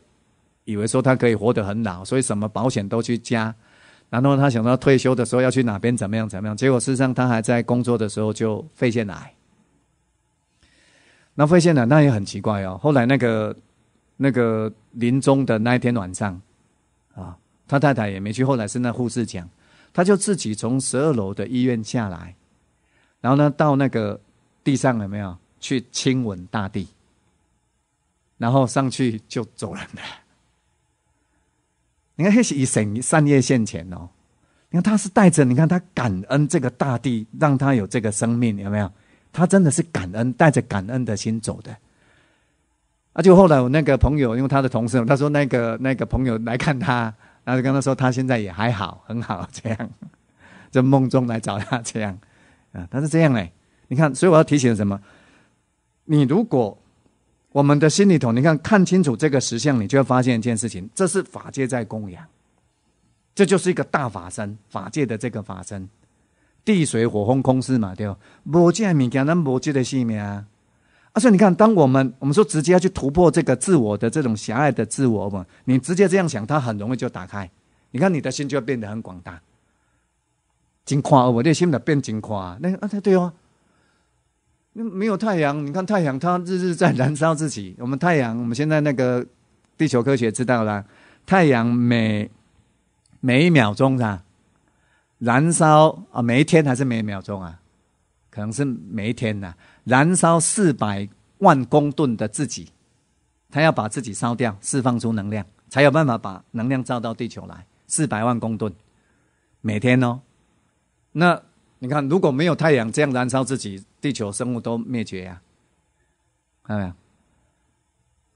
以为说他可以活得很老，所以什么保险都去加，然后他想到退休的时候要去哪边怎么样怎么样，结果事实上他还在工作的时候就肺腺癌。那肺腺癌那也很奇怪哦，后来那个那个临终的那一天晚上，啊，他太太也没去，后来是那护士讲，他就自己从十二楼的医院下来，然后呢到那个。地上有没有去亲吻大地，然后上去就走人了。你看，这是以神善业现前哦。你看，他是带着你看他感恩这个大地，让他有这个生命，有没有？他真的是感恩，带着感恩的心走的。啊，就后来我那个朋友，因为他的同事，他说那个那个朋友来看他，然后跟他说他现在也还好，很好，这样在梦中来找他，这样啊，他是这样嘞。你看，所以我要提醒什么？你如果我们的心里头，你看看清楚这个石像，你就会发现一件事情：这是法界在供养，这就是一个大法身、法界的这个法身。地水火风空是嘛，对吧？无见的物件，咱无见的心面啊。啊，所以你看，当我们我们说直接要去突破这个自我的这种狭隘的自我嘛，你直接这样想，它很容易就打开。你看你的心就要变得很广大，真夸，我的心得变真夸，啊。那啊，对哦。没有太阳，你看太阳，它日日在燃烧自己。我们太阳，我们现在那个地球科学知道了，太阳每每一秒钟啊，燃烧啊，每一天还是每一秒钟啊，可能是每一天呐，燃烧四百万公吨的自己，它要把自己烧掉，释放出能量，才有办法把能量照到地球来。四百万公吨，每天哦。那你看，如果没有太阳这样燃烧自己，地球生物都灭绝呀，看到没有？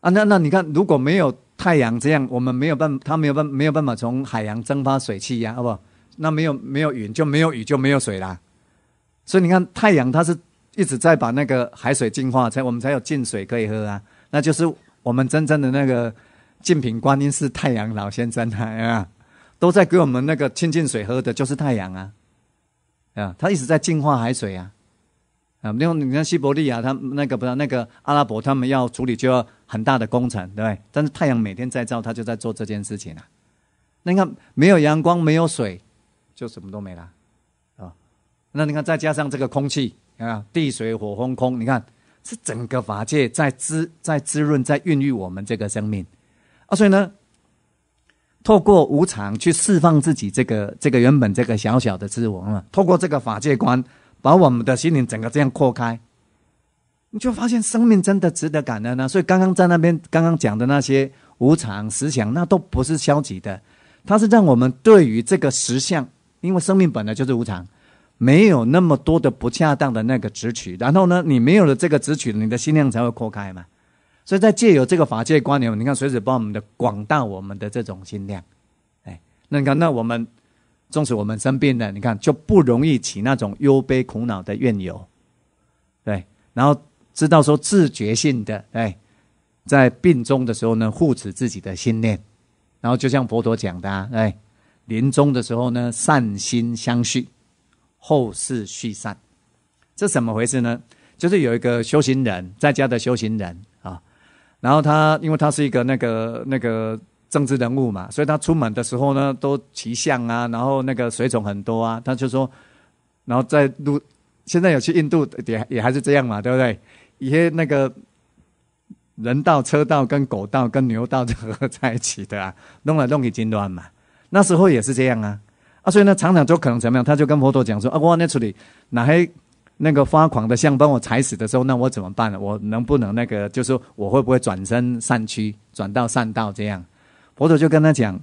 啊，那那你看，如果没有太阳这样，我们没有办，它没有办，没有办法从海洋蒸发水汽呀，啊不，那没有没有云就没有雨就没有水啦。所以你看，太阳它是一直在把那个海水净化，才我们才有净水可以喝啊。那就是我们真正的那个净品观音是太阳老先生啊，都在给我们那个清净水喝的就是太阳啊，啊，它一直在净化海水啊。没有，你看西伯利亚，他那个不是那个阿拉伯，他们要处理就要很大的工程，对但是太阳每天在照，他就在做这件事情啊。那你看，没有阳光，没有水，就什么都没了啊。那你看，再加上这个空气，啊，地水火风空，你看是整个法界在滋在滋润，在孕育我们这个生命啊。所以呢，透过无常去释放自己这个这个原本这个小小的自我啊，透过这个法界观。把我们的心灵整个这样扩开，你就发现生命真的值得感恩呢。所以刚刚在那边刚刚讲的那些无常思想，那都不是消极的，它是让我们对于这个实相，因为生命本来就是无常，没有那么多的不恰当的那个执取。然后呢，你没有了这个执取，你的心量才会扩开嘛。所以在借由这个法界观念，你看随时把我们的广大，我们的这种心量，哎，那你看那我们。纵使我们生病了，你看就不容易起那种忧悲苦恼的怨尤，对。然后知道说自觉性的，哎，在病中的时候呢，护持自己的心念。然后就像佛陀讲的，哎，临终的时候呢，善心相续，后世续善。这怎么回事呢？就是有一个修行人，在家的修行人啊，然后他因为他是一个那个那个。政治人物嘛，所以他出门的时候呢，都骑象啊，然后那个随从很多啊。他就说，然后在路，现在有去印度也也还是这样嘛，对不对？一些那个人道、车道跟狗道、跟牛道就合在一起的啊，弄来弄去金乱嘛。那时候也是这样啊，啊，所以呢，常常就可能怎么样？他就跟佛陀讲说：“啊，我那理哪还那个发狂的象帮我踩死的时候，那我怎么办呢？我能不能那个，就是我会不会转身善去，转到善道这样？”佛陀就跟他讲，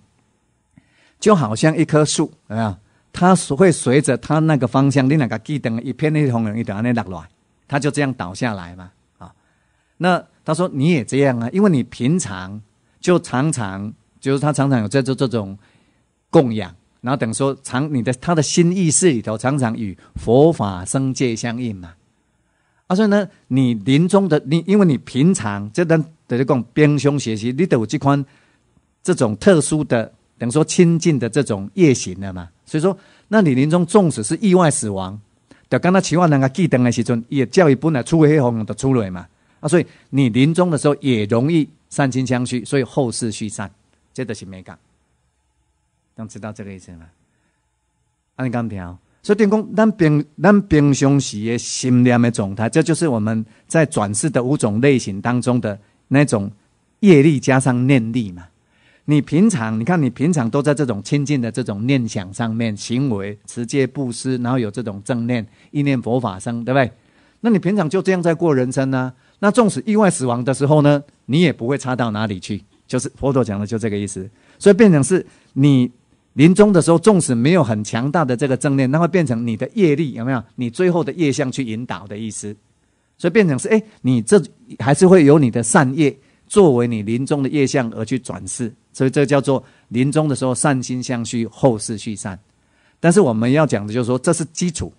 就好像一棵树，对吧？它会随着它那个方向，你那个记等一片那风一等，那落来，它就这样倒下来嘛。啊，那他说你也这样啊，因为你平常就常常就是他常常有在做这种供养，然后等于说常你的他的心意识里头常常与佛法生界相应嘛。啊，所以呢，你临终的你，因为你平常这段等于讲边学学习，你都有这款。这种特殊的，等于说亲近的这种夜行了嘛。所以说，那你临终纵使是意外死亡，对，刚才七万人个记灯的时阵，也叫一本来出黑红的出来嘛。啊，所以你临终的时候也容易三心相虚，所以后事虚散，这都是美感。能知道这个意思吗？啊，你刚听，所以电工，咱平咱平常时的心念的状态，这就是我们在转世的五种类型当中的那种业力加上念力嘛。你平常你看，你平常都在这种亲近的这种念想上面，行为持戒布施，然后有这种正念，意念佛法生，对不对？那你平常就这样在过人生呢？那纵使意外死亡的时候呢，你也不会差到哪里去，就是佛陀讲的就这个意思。所以变成是，你临终的时候，纵使没有很强大的这个正念，那会变成你的业力有没有？你最后的业相去引导的意思，所以变成是，哎，你这还是会有你的善业作为你临终的业相而去转世。所以这叫做临终的时候善心相续，后世续善。但是我们要讲的就是说，这是基础，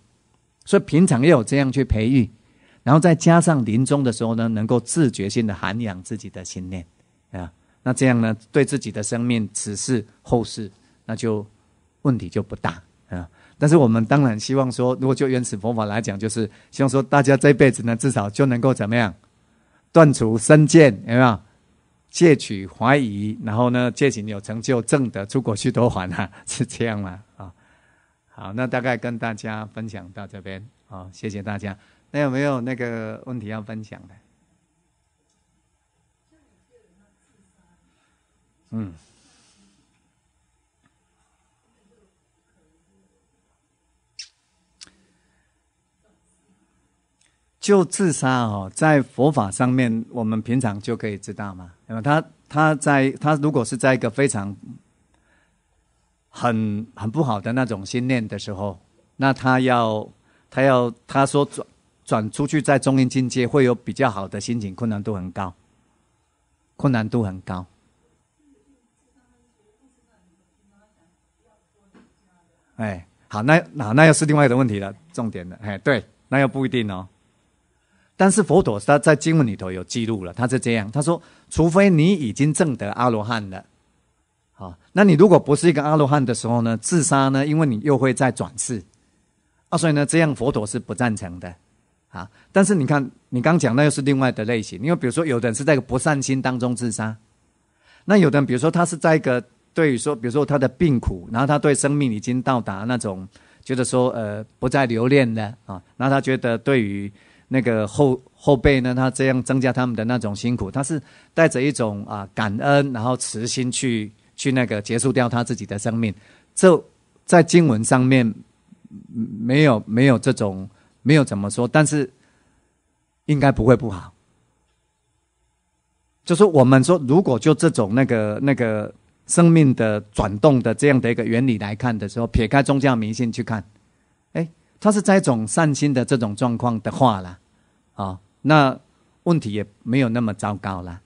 所以平常要有这样去培育，然后再加上临终的时候呢，能够自觉性的涵养自己的心念啊，那这样呢，对自己的生命、此事、后世，那就问题就不大啊。但是我们当然希望说，如果就原始佛法来讲，就是希望说大家这辈子呢，至少就能够怎么样断除生见，有没有？借取怀疑，然后呢，借景有成就正德出国去多还啊，[LAUGHS] 是这样吗？啊，好，那大概跟大家分享到这边，好，谢谢大家。那有没有那个问题要分享的？嗯。就自杀哦，在佛法上面，我们平常就可以知道嘛。那么他他在他如果是在一个非常很很不好的那种心念的时候，那他要他要他说转转出去，在中阴境界会有比较好的心情，困难度很高，困难度很高。哎，好，那那那又是另外一个问题了，重点的，哎，对，那又不一定哦。但是佛陀他在经文里头有记录了，他是这样，他说：除非你已经证得阿罗汉了，好，那你如果不是一个阿罗汉的时候呢，自杀呢，因为你又会再转世啊，所以呢，这样佛陀是不赞成的啊。但是你看，你刚讲那又是另外的类型，因为比如说有的人是在一个不善心当中自杀，那有的人比如说他是在一个对于说，比如说他的病苦，然后他对生命已经到达那种觉得说呃不再留恋了啊，然后他觉得对于。那个后后辈呢？他这样增加他们的那种辛苦，他是带着一种啊感恩，然后慈心去去那个结束掉他自己的生命。这在经文上面没有没有这种没有怎么说，但是应该不会不好。就是我们说，如果就这种那个那个生命的转动的这样的一个原理来看的时候，撇开宗教迷信去看，哎，他是在一种善心的这种状况的话了。啊，那问题也没有那么糟糕啦。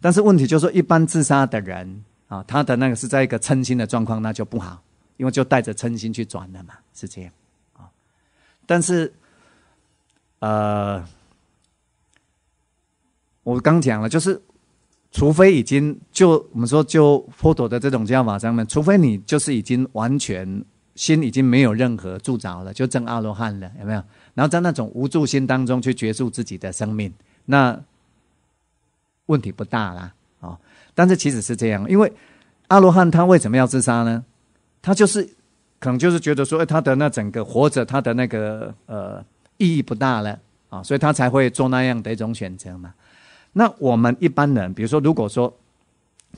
但是问题就是说，一般自杀的人啊，他的那个是在一个嗔心的状况，那就不好，因为就带着嗔心去转了嘛，是这样。啊，但是，呃，我刚讲了，就是，除非已经就我们说就佛陀的这种教法上面，除非你就是已经完全心已经没有任何住着了，就正阿罗汉了，有没有？然后在那种无助心当中去结束自己的生命，那问题不大啦，啊！但是其实是这样，因为阿罗汉他为什么要自杀呢？他就是可能就是觉得说，他的那整个活着，他的那个呃意义不大了啊，所以他才会做那样的一种选择嘛。那我们一般人，比如说，如果说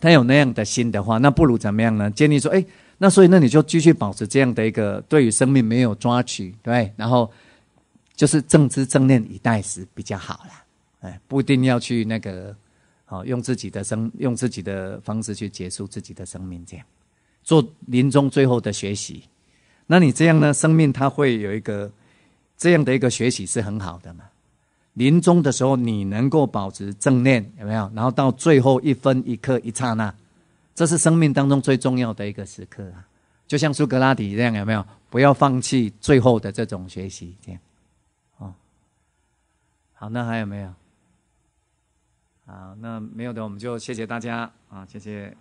他有那样的心的话，那不如怎么样呢？建议说，哎，那所以那你就继续保持这样的一个对于生命没有抓取，对，然后。就是正知正念以待时比较好啦，哎，不一定要去那个，好，用自己的生用自己的方式去结束自己的生命，这样做临终最后的学习。那你这样呢，生命它会有一个这样的一个学习是很好的嘛？临终的时候你能够保持正念，有没有？然后到最后一分一刻一刹那，这是生命当中最重要的一个时刻啊！就像苏格拉底这样，有没有？不要放弃最后的这种学习，这样。好，那还有没有？啊，那没有的，我们就谢谢大家啊，谢谢。